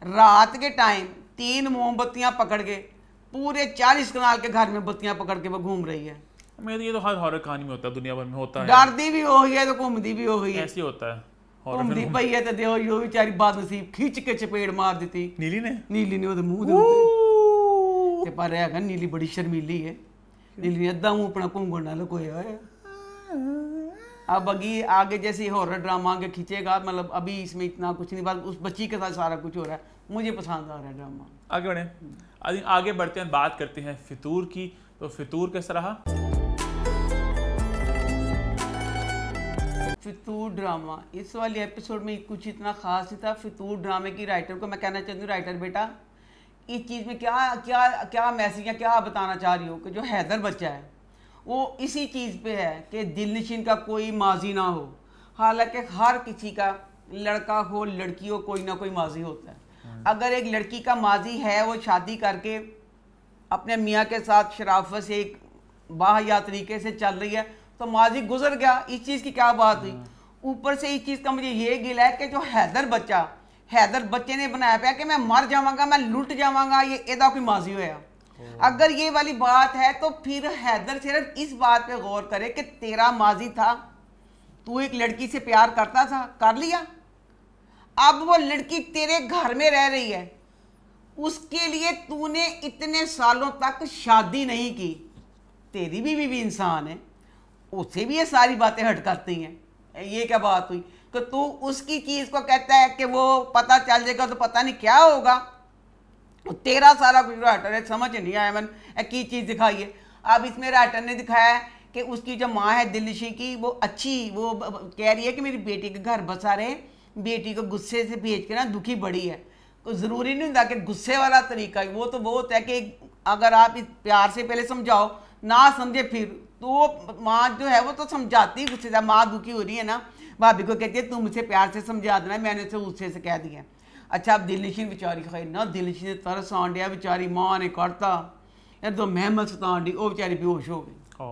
रात के टाइम तीन मोमबत्तियां पकड़ के पूरे चालीस कनाल के घर में बत्तियां पकड़ के वो घूम रही है मेरे ये तो हर हॉरर कहानी में होता है दुनिया भर में होता है डरती भी हो है तो घूमती भी हो है ऐसे होता है घूमती ਪਈ है तो देखो यो बेचारी बाद नसीब खींच के चपेट मार दी नीली ने नीली ने ਮੂੰਹ पर नीली बड़ी शर्मीली है ले लेద్దాමු પણ કુંગણ નલ કોઈ આ બગી આગળ જેસી હોરર ડ્રામા કે ખેચેગા મતલબ અબી ઇસમે ઇતના કુછ ની બસ ઉસ બચ્ચી કે સાથ સારા કુછ હો રહા હૈ મુજે પસંદ આ રહા ડ્રામા આગે બને આધી આગે બઢતે હૈ બાત કરતે હૈ ફિતૂર કી તો ફિતૂર કેસા રહા ફિતૂર ડ્રામા ઇસ વાલી એપિસોડ મે કુછ ઇતના ખાસ હી થા ફિતૂર ડ્રામા કે રાઇટર કો મે કહેના ચાહતી હું રાઇટર બેટા इस चीज़ में क्या क्या क्या मैसेज या क्या बताना चाह रही हो कि जो हैदर बच्चा है वो इसी चीज़ पे है कि दिल नशीन का कोई माजी ना हो हालांकि हर किसी का लड़का हो लड़की हो कोई ना कोई माजी होता है हाँ। अगर एक लड़की का माजी है वो शादी करके अपने मियाँ के साथ शराफत से एक या तरीके से चल रही है तो माजी गुजर गया इस चीज़ की क्या बात हुई हाँ। ऊपर से इस चीज़ का मुझे ये गिला है कि जो हैदर बच्चा हैदर बच्चे ने बनाया पाया कि मैं मर जावगा मैं लुट जावगा ये एदा कोई माजी होया अगर ये वाली बात है तो फिर हैदर सिर्फ इस बात पे गौर करे कि तेरा माजी था तू एक लड़की से प्यार करता था कर लिया अब वो लड़की तेरे घर में रह रही है उसके लिए तूने इतने सालों तक शादी नहीं की तेरी भी, बीवी इंसान है उसे भी ये सारी बातें हट करती हैं ये क्या बात हुई तो तू उसकी चीज को कहता है कि वो पता चल जाएगा तो पता नहीं क्या होगा तेरा सारा कुछ राइटर समझ नहीं आया मैंने की चीज़ दिखाई है अब इसमें राइटर ने दिखाया है कि उसकी जो माँ है दिलशी की वो अच्छी वो कह रही है कि मेरी बेटी के घर बसा रहे बेटी को गुस्से से भेज के ना दुखी बड़ी है तो ज़रूरी नहीं होता कि गुस्से वाला तरीका वो तो वो होता है कि अगर आप इस प्यार से पहले समझाओ ना समझे फिर तो माँ जो है वो तो समझाती गुस्से से माँ दुखी हो रही है ना भाभी को कहती है तू मुझे प्यार से समझा देना मैंने उसे गुस्से से कह दिया अच्छा अब दिलनिशी बेचारी खाई ना दिलनिशी ने तरस आंडिया बेचारी माँ ने करता या दो मेहमत सता आंडी वो बेचारी बेहोश हो गई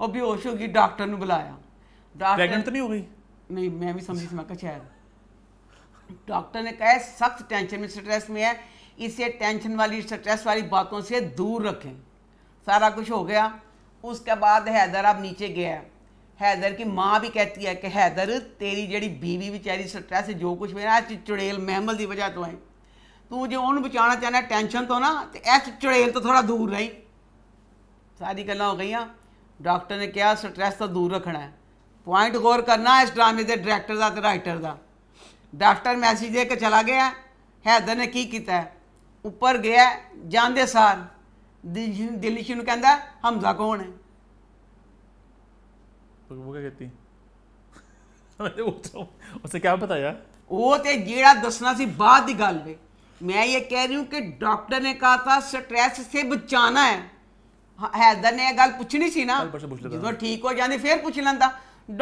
वह बेहोश हो गई डॉक्टर ने बुलाया डॉक्टर तो नहीं हो गई नहीं मैं भी समझी समझा शायद अच्छा, डॉक्टर ने कहा सख्त टेंशन में स्ट्रेस में है इसे टेंशन वाली स्ट्रेस वाली बातों से दूर रखें सारा कुछ हो गया उसके बाद हैदर अब नीचे गया ਹੈਦਰ ਕੀ ਮਾਂ ਵੀ ਕਹਤੀ ਹੈ ਕਿ ਹੈਦਰ ਤੇਰੀ ਜਿਹੜੀ ਬੀਵੀ ਵਿਚਾਰੀ ਸਟ੍ਰੈਸ ਜੋ ਕੁਝ ਵੀ ਮੇਰਾ ਚੁੜੇਲ ਮਹਿਮਲ ਦੀ ਵਜ੍ਹਾ ਤੋਂ ਹੈ ਤੂੰ ਜੇ ਉਹਨੂੰ ਬਚਾਉਣਾ ਚਾਹਨਾ ਟੈਨਸ਼ਨ ਤੋਂ ਨਾ ਤੇ ਇਸ ਚੁੜੇਲ ਤੋਂ ਥੋੜਾ ਦੂਰ ਰਹੀ ਸਾਰੀ ਗੱਲਾਂ ਹੋ ਗਈਆਂ ਡਾਕਟਰ ਨੇ ਕਿਹਾ ਸਟ੍ਰੈਸ ਤੋਂ ਦੂਰ ਰੱਖਣਾ ਹੈ ਪੁਆਇੰਟ ਗੌਰ ਕਰਨਾ ਇਸ ਡਰਾਮੇ ਦੇ ਡਾਇਰੈਕਟਰ ਦਾ ਤੇ ਰਾਈਟਰ ਦਾ ਡਾਕਟਰ ਮੈਸੇਜ ਦੇ ਕੇ ਚਲਾ ਗਿਆ ਹੈਦਰ ਨੇ ਕੀ ਕੀਤਾ ਉੱਪਰ ਗਿਆ ਜਾਂਦੇ ਸਾਰ ਦਿਲਸ਼ੀ ਨੂੰ ਕਹਿੰਦਾ ਹਮਜ਼ਾ ਕੌਣ ਹੈ तो वो क्या कहती तो- उसे क्या बताया वो ते जेड़ा दसना सी बाद की गल है मैं ये कह रही हूँ कि डॉक्टर ने कहा था स्ट्रेस से बचाना है हैदर ने यह गल पूछनी सी ना जो ठीक हो जाती फिर पूछ लेंदा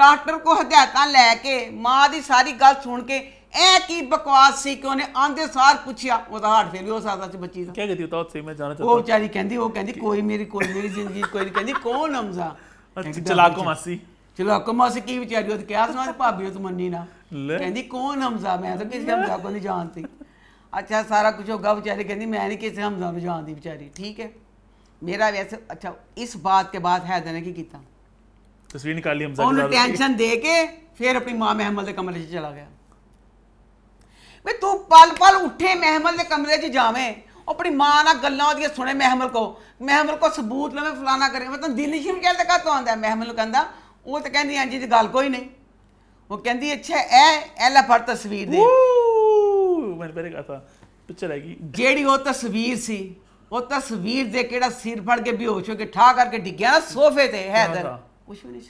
डॉक्टर को हदायत लैके माँ की सारी गल सुन के ਇਹ ਕੀ ਬਕਵਾਸ ਸੀ ਕਿ ਉਹਨੇ ਆਂਦੇ ਸਾਰ ਪੁੱਛਿਆ ਉਹਦਾ ਹਾਰਟ ਫੇਲ ਹੋ ਸਕਦਾ ਸੀ ਬੱਚੀ ਦਾ ਕੀ ਕਹਦੀ ਉਤਾਂ ਸੀ ਮੈਂ ਜਾਣਾ ਚਾਹੁੰਦਾ ਉਹ ਵਿਚਾਰੀ ਕਹਿੰਦੀ ਉਹ ਕਹਿੰਦੀ ਕੋਈ ਮੇਰੀ ਕੋਈ ਮੇਰੀ ਜ਼ਿੰਦਗੀ ਕੋਈ ਨਹੀਂ ਕਹਿੰਦੀ ਕੌਣ ਹਮਜ਼ਾ ਚਲਾਕੋ ਮਾਸੀ ਚਲੋ ਹਕਮਾ ਸਕੀ ਵਿਚਾਰੀ ਉਹ ਤੇ ਕਿਹਾ ਸੁਣਾ ਤੇ ਭਾਬੀ ਉਹ ਤੁਮੰਨੀ ਨਾ ਕਹਿੰਦੀ ਕੌਣ ਹਮਜ਼ਾ ਮੈਂ ਤਾਂ ਕਿਸੇ ਹਮਜ਼ਾ ਕੋ ਨਹੀਂ ਜਾਣਦੀ ਅੱਛਾ ਸਾਰਾ ਕੁਝ ਹੋਗਾ ਵਿਚਾਰੀ ਕਹਿੰਦੀ ਮੈਂ ਨਹੀਂ ਕਿਸੇ ਹਮਜ਼ਾ ਨੂੰ ਜਾਣਦੀ ਵਿਚਾਰੀ ठीक है मेरा वैसे अच्छा इस बात के बाद हैदर ने की किया तस्वीर निकाल ली हमजा उन्हें टेंशन दे के फिर अपनी माँ महमल के कमरे से चला गया ਵੇ ਤੂੰ ਪਲ ਪਲ ਉੱਠੇ ਮਹਿਮਲ ਦੇ ਕਮਰੇ 'ਚ ਜਾਵੇਂ ਆਪਣੀ ਮਾਂ ਨਾਲ ਗੱਲਾਂ ਉਹਦੀਆਂ ਸੁਣੇ ਮਹਿਮਲ ਕੋ ਮਹਿਮਲ ਕੋ ਸਬੂਤ ਲਵੇਂ ਫਲਾਣਾ ਕਰੇ ਮੈਂ ਤਾਂ ਦਿਲ ਸ਼ਰਮ ਕਹਿੰਦਾ ਕਾ ਤੋਂ ਆਂਦਾ ਮਹਿਮਲ ਕਹਿੰਦਾ ਉਹ ਤਾਂ ਕਹਿੰਦੀ ਹਾਂਜੀ ਦੀ ਗੱਲ ਕੋਈ ਨਹੀਂ ਉਹ ਕਹਿੰਦੀ ਅੱਛਾ ਇਹ ਇਹ ਲੈ ਫੜ ਤਸਵੀਰ ਦੇ ਮੈਂ ਬਰੇ ਕਹਾ ਪਿਕਚਰ ਹੈਗੀ ਜਿਹੜੀ ਉਹ ਤਸਵੀਰ ਸੀ ਉਹ ਤਸਵੀਰ ਦੇ ਕਿਹੜਾ ਸਿਰ ਫੜ ਕੇ ਬਿਹੋਸ਼ ਹੋ ਕੇ ਠਾ ਕਰਕੇ ਡਿੱਗਿਆ ਨਾ ਸੋਫੇ ਤੇ ਹੈਦਰ ਕੁਛ ਵੀ ਨਹੀਂ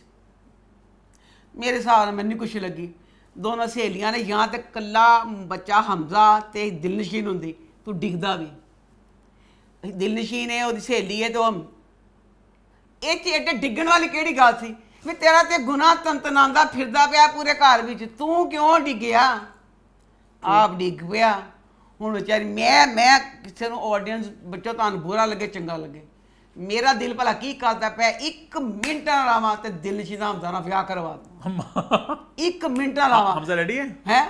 ਮੇਰੇ ਸਾਹ ਮੈਨੂੰ ਕੁਛ ਲੱਗੀ ਦੋਨਾਂ ਸਹੇਲੀਆਂ ਨੇ ਜਾਂ ਤੇ ਕੱਲਾ ਬੱਚਾ ਹਮਜ਼ਾ ਤੇ ਦਿਲਨਸ਼ੀਨ ਹੁੰਦੀ ਤੂੰ ਡਿੱਗਦਾ ਵੀ ਦਿਲਨਸ਼ੀਨ ਹੈ ਉਹਦੀ ਸਹੇਲੀ ਹੈ ਤੇ ਉਹ ਇਹ ਚ ਡਿੱਗਣ ਵਾਲੀ ਕਿਹੜੀ ਗੱਲ ਸੀ भी तेरा तो ते गुना तंतना फिर पाया पूरे घर तू क्यों डिगया आप डिग पाया हूँ बेचारी मैं मैं किसी ऑडियंस बचो तुम बुरा लगे चंगा लगे मेरा दिल भला की करता पै एक मिनट लावा तो दिल शीधाम दाना ब्याह करवा दू एक मिनट लावा हमसा रेडी है हैं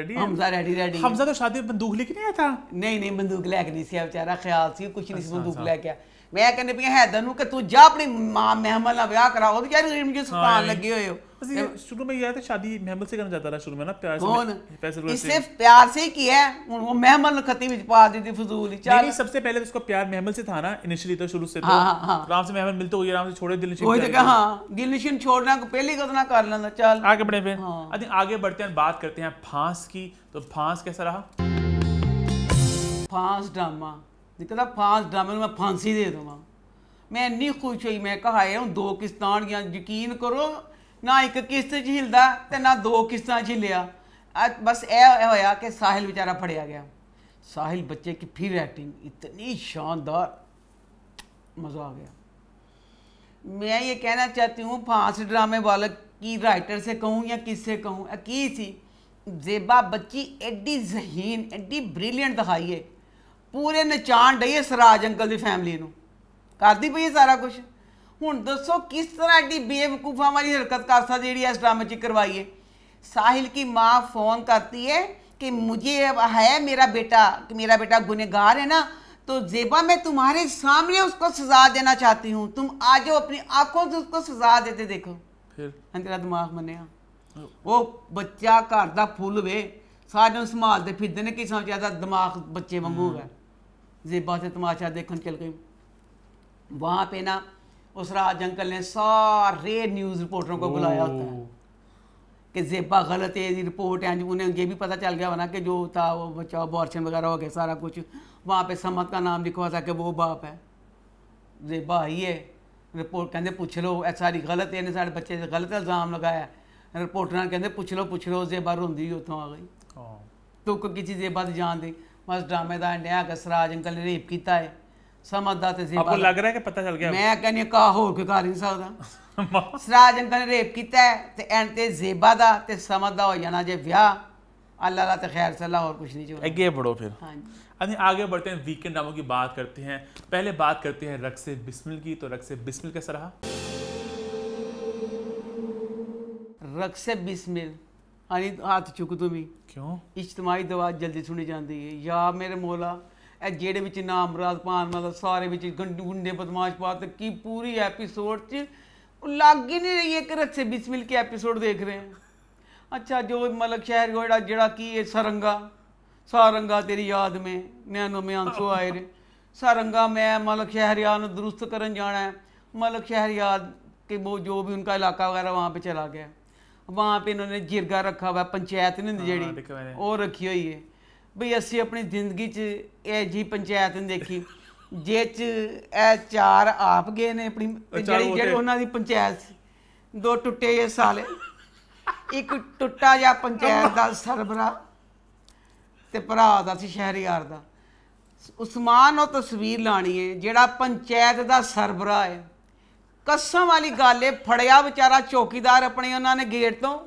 रेडी है रेडी रेडी हमसा तो शादी बंदूक लेके नहीं आया था नहीं नहीं बंदूक लैके नहीं बेचारा ख्याल सी कुछ नहीं बंदूक लैके आया ਮੈਂ ਕਹਿੰਦੇ ਵੀ ਹੈਦਰ ਨੂੰ ਕਿ ਤੂੰ ਜਾ ਆਪਣੀ ਮਾਂ ਮਹਿਮਲ ਨਾਲ ਵਿਆਹ ਕਰਾਓ ਤੇ ਯਾਰ ਰਿਮ ਜੀ ਸੁਲਤਾਨ ਲੱਗੇ ਹੋਏ ਹੋ शुरू में यह था शादी महमल से करना चाहता था शुरू में ना प्यार से पैसे इससे प्यार से ही किया है वो महमल खती में पा दी थी फजूल नहीं सबसे पहले तो प्यार महमल से था ना इनिशियली तो शुरू से तो आराम से महमल मिलते हुए आराम से छोड़े दिल निशिन हां दिल निशिन छोड़ना को पहले कदना कर लेना चल आगे बढ़े फिर आगे आगे बढ़ते हैं बात करते हैं फांस की तो फांस कैसा रहा फांस ड्रामा तो कहता फांस डा मैं फांसी दे देव मैं इन्नी खुश हुई मैं कहा हूँ दो किस्त गया यकीन करो ना एक किस्त च हिलदा तो ना दो च हिलया बस ए हो कि साहिल बेचारा फड़िया गया साहिल बच्चे की फिर एक्टिंग इतनी शानदार मज़ा आ गया मैं ये कहना चाहती हूँ फांस ड्रामे वाले की राइटर से कहूँ या किससे कहूँ की सी जेबा बच्ची एडी जहीन एडी ब्रिलियंट दिखाई है ਪੂਰੇ ਨਚਾਣ ਡਈ ਇਸ ਰਾਜ ਅੰਕਲ ਦੀ ਫੈਮਿਲੀ ਨੂੰ ਕਰਦੀ ਪਈ ਸਾਰਾ ਕੁਝ ਹੁਣ ਦੱਸੋ ਕਿਸ ਤਰ੍ਹਾਂ ਦੀ ਬੇਵਕੂਫਾ ਵਾਲੀ ਹਰਕਤ ਕਾਸਾ ਜਿਹੜੀ ਇਸ ਡਰਾਮੇ 'ਚ ਕਰਵਾਈ ਹੈ साहिल की माँ फ़ोन करती है कि मुझे है मेरा बेटा कि मेरा बेटा गुनहगार है ना तो जेबा मैं तुम्हारे सामने उसको सजा देना चाहती हूँ तुम आ जाओ अपनी आंखों से उसको सजा देते देखो फिर तेरा दिमाग मनेगा ਉਹ ਬੱਚਾ ਘਰ ਦਾ ਫੁੱਲ ਵੇ ਸਾਰਿਆਂ ਨੂੰ ਸੰਭਾਲਦੇ ਫਿਰਦੇ ਨੇ ਕਿਸੇ ਨੂੰ ਜ਼ਿਆਦਾ ਦਿਮਾਗ ਬੱਚੇ ਵਾਂਗੂ ਹੈ जेबा से तमाशा देख चल गई वहाँ पे ना उस राज अंकल ने सारे न्यूज़ रिपोर्टरों को बुलाया होता है कि जेबा गलत है ये रिपोर्ट है उन्हें ये भी पता चल गया होना कि जो था वो बच्चा अबॉर्शन वगैरह हो गया सारा कुछ वहाँ पे समत का नाम लिखा था कि वो बाप है जेबा ही है रिपोर्ट कहते पूछ लो ए सारी गलत है इन्हें सारे बच्चे से गलत इल्ज़ाम लगाया रिपोर्टर कहते पूछ लो पूछ लो जेबा रोंद उतों आ गई तो किसी जेबा जान दी मस्त ड्रामेदार नया कसराज अंकल ने रेप किया है समझदा ਤੇ आपको लग रहा है कि पता चल गया मैं ਕਹਿੰਨੀ ਕਾ ਹੋਰ ਕੋਈ ਕਰ ਨਹੀਂ ਸਕਦਾ ਸਰਾਜ ਅੰਕਲ ਨੇ ਰੇਪ ਕੀਤਾ ਤੇ ਐਂਡ ਤੇ ਜ਼ੇਬਾ ਦਾ ਤੇ ਸਮਝਦਾ ਹੋ ਜਾਣਾ ਜੇ ਵਿਆਹ अल्लाह अल्लाह तो खैर सलाह और कुछ नहीं जो आगे बढ़ो फिर हाँ जी आगे बढ़ते हैं वीकेंड नामों की बात करते हैं पहले बात करते हैं रक्स बिस्मिल की तो रक्स बिस्मिल कैसा रहा रक्स बिस्मिल आनी हाथ चुक तुम्हें क्यों इज्तमाही दवाज जल्दी सुनी जाती है या मेरे मौला ए जेड़े विच नाम राज पान मतलब सारे विच गंडू गुंडे बदमाश बात की पूरी एपिसोड च लग ही नहीं रही है कि रस्से बिस्मिल के एपिसोड देख रहे हैं अच्छा जो मतलब शहर गोड़ा जड़ा की ये सरंगा सारंगा तेरी याद में नैनो में आंसू आए रे सारंगा मैं मतलब शहर याद दुरुस्त करन जाना है मतलब शहर याद के वो जो भी उनका इलाका वगैरह वहाँ पे चला गया वहाँ ਪੇ ਇਹਨਾਂ ਨੇ ਜਿਰਗਾ ਰੱਖਾ पंचायत ਪੰਚਾਇਤ ਨਹੀਂ ਜਿਹੜੀ ਉਹ ਰੱਖੀ ਹੋਈ ਹੈ ਬਈ ਅਸੀਂ ਆਪਣੀ ਜ਼ਿੰਦਗੀ 'ਚ ਇਹ ਜੀ ਪੰਚਾਇਤ ਨਹੀਂ ਦੇਖੀ ਜੇ 'ਚ ਇਹ ਚਾਰ ਆਪ ਗਏ ਨੇ ਆਪਣੀ ਜਿਹੜੀ ਜਿਹੜੀ ਉਹਨਾਂ ਦੀ ਪੰਚਾਇਤ ਸੀ ਦੋ ਟੁੱਟੇ ਇਹ ਸਾਲੇ ਇੱਕ ਟੁੱਟਾ ਜਾਂ ਪੰਚਾਇਤ ਦਾ ਸਰਬਰਾ ਤੇ ਭਰਾ ਦਾ ਸੀ ਸ਼ਹਿਰੀਆਰ ਦਾ ਉਸਮਾਨ ਉਹ ਤਸਵੀਰ ਲਾਣੀ ਹੈ ਜਿਹੜਾ ਪੰਚਾਇਤ ਦਾ ਸਰਬਰਾ ਹੈ ਕਸਮ ਵਾਲੀ ਗੱਲ ਏ ਫੜਿਆ ਵਿਚਾਰਾ ਚੌਕੀਦਾਰ ਆਪਣੇ ਉਹਨਾਂ ਨੇ ਗੇਟ ਤੋਂ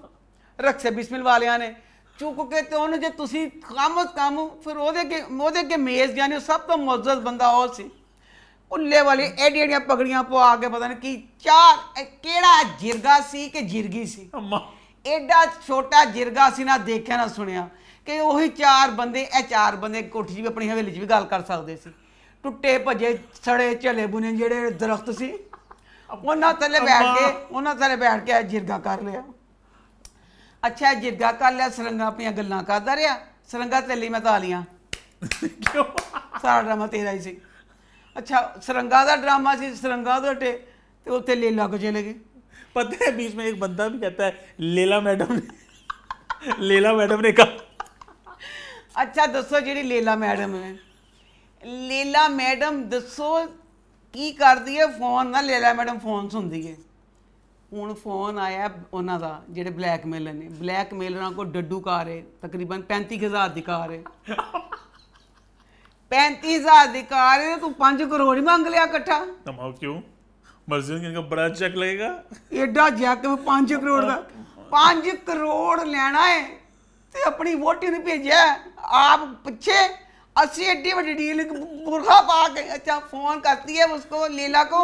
ਰਖਸੇ ਬਿਸਮਿਲ ਵਾਲਿਆਂ ਨੇ ਚੁੱਕ ਕੇ ਤੇ ਉਹਨੂੰ ਜੇ ਤੁਸੀਂ ਕਾਮਤ ਕੰਮ ਫਿਰ ਉਹਦੇ ਕੇ ਉਹਦੇ ਕੇ ਮੇਜ਼ ਯਾਨੀ ਸਭ ਤੋਂ ਮੌਜਜ਼ ਬੰਦਾ ਉਹ ਸੀ ਉੱਲੇ ਵਾਲੀ ਐਡੀ ਐਡੀਆਂ ਪਗੜੀਆਂ ਪਵਾ ਕੇ ਪਤਾ ਨਹੀਂ ਕੀ ਚਾਰ ਕਿਹੜਾ ਜਿਰਗਾ ਸੀ ਕਿ ਜਿਰਗੀ ਸੀ ਐਡਾ ਛੋਟਾ ਜਿਰਗਾ ਸੀ ਨਾ ਦੇਖਿਆ ਨਾ ਸੁਣਿਆ ਕਿ ਉਹੀ ਚਾਰ ਬੰਦੇ ਇਹ ਚਾਰ ਬੰਦੇ ਕੋਠੀ ਜੀ ਵੀ ਆਪਣੀ ਹਵੇਲੀ 'ਚ ਵੀ ਗੱਲ ਕਰ ਸਕਦੇ ਸੀ ਟੁੱਟੇ ਭਜੇ ਸੜੇ ਝਲੇ ਬੁਨੇ ਜਿਹੜੇ ਦਰਖਤ ਸੀ ਉਹਨਾਂ ਥੱਲੇ ਬੈਠ ਕੇ ਉਹਨਾਂ ਥੱਲੇ ਬੈਠ ਕੇ ਜਿਰਗਾ ਕਰ ਲਿਆ ਅੱਛਾ ਜਿਰਗਾ ਕਰ ਲਿਆ ਸਰੰਗਾ ਆਪਣੀਆਂ ਗੱਲਾਂ ਕਰਦਾ ਰਿਹਾ ਸਰੰਗਾ ਤੇਲੀ ਮੈਂ ਤਾਲੀਆਂ ਕਿਉਂ ਸਾਰਾ ਡਰਾਮਾ ਤੇਰਾ ਹੀ ਸੀ ਅੱਛਾ ਸਰੰਗਾ ਦਾ ਡਰਾਮਾ ਸੀ ਸਰੰਗਾ ਦੇ ਟੇ ਤੇ ਉੱਥੇ ਲੀਲਾ ਕੋ ਚਲੇ ਗਏ ਪਤਾ ਹੈ ਵਿੱਚ ਮੈਂ ਇੱਕ ਬੰਦਾ ਵੀ ਕਹਤਾ ਹੈ लेला ਮੈਡਮ ਨੇ लेला ਮੈਡਮ ਨੇ ਕਹਾ ਅੱਛਾ ਦੱਸੋ ਜਿਹੜੀ लेला ਮੈਡਮ ਹੈ लेला ਮੈਡਮ ਦੱਸੋ ਕੀ ਕਰਦੀ ਹੈ ਫੋਨ ਨਾ ਲੈ ਲੈ ਮੈਡਮ ਫੋਨ ਸੁਣਦੀ ਹੈ ਹੁਣ ਫੋਨ ਆਇਆ ਉਹਨਾਂ ਦਾ ਜਿਹੜੇ ਬਲੈਕਮੇਲਰ ਨੇ ਬਲੈਕਮੇਲਰਾਂ ਕੋ ਡੱਡੂ ਕਾਰ ਹੈ ਤਕਰੀਬਨ 35000 ਦੀ ਕਾਰ ਹੈ 35000 ਦੀ ਕਾਰ ਹੈ ਤੂੰ 5 ਕਰੋੜ ਹੀ ਮੰਗ ਲਿਆ ਇਕੱਠਾ ਤਮਾਉ ਕਿਉਂ ਮਰਜ਼ੀ ਕਿਨ ਕਾ ਬੜਾ ਚੈੱਕ ਲੱਗੇਗਾ ਐਡਾ ਜੈਕ 5 ਕਰੋੜ ਦਾ 5 ਕਰੋੜ ਲੈਣਾ ਹੈ ਤੇ ਆਪਣੀ ਵੋਟੀ ਨੂੰ ਭੇਜਿਆ ਆਪ ਪਿੱਛੇ अस्सी अड्डी बड़ी डील बुरा पाक अच्छा फोन करती है उसको लीला को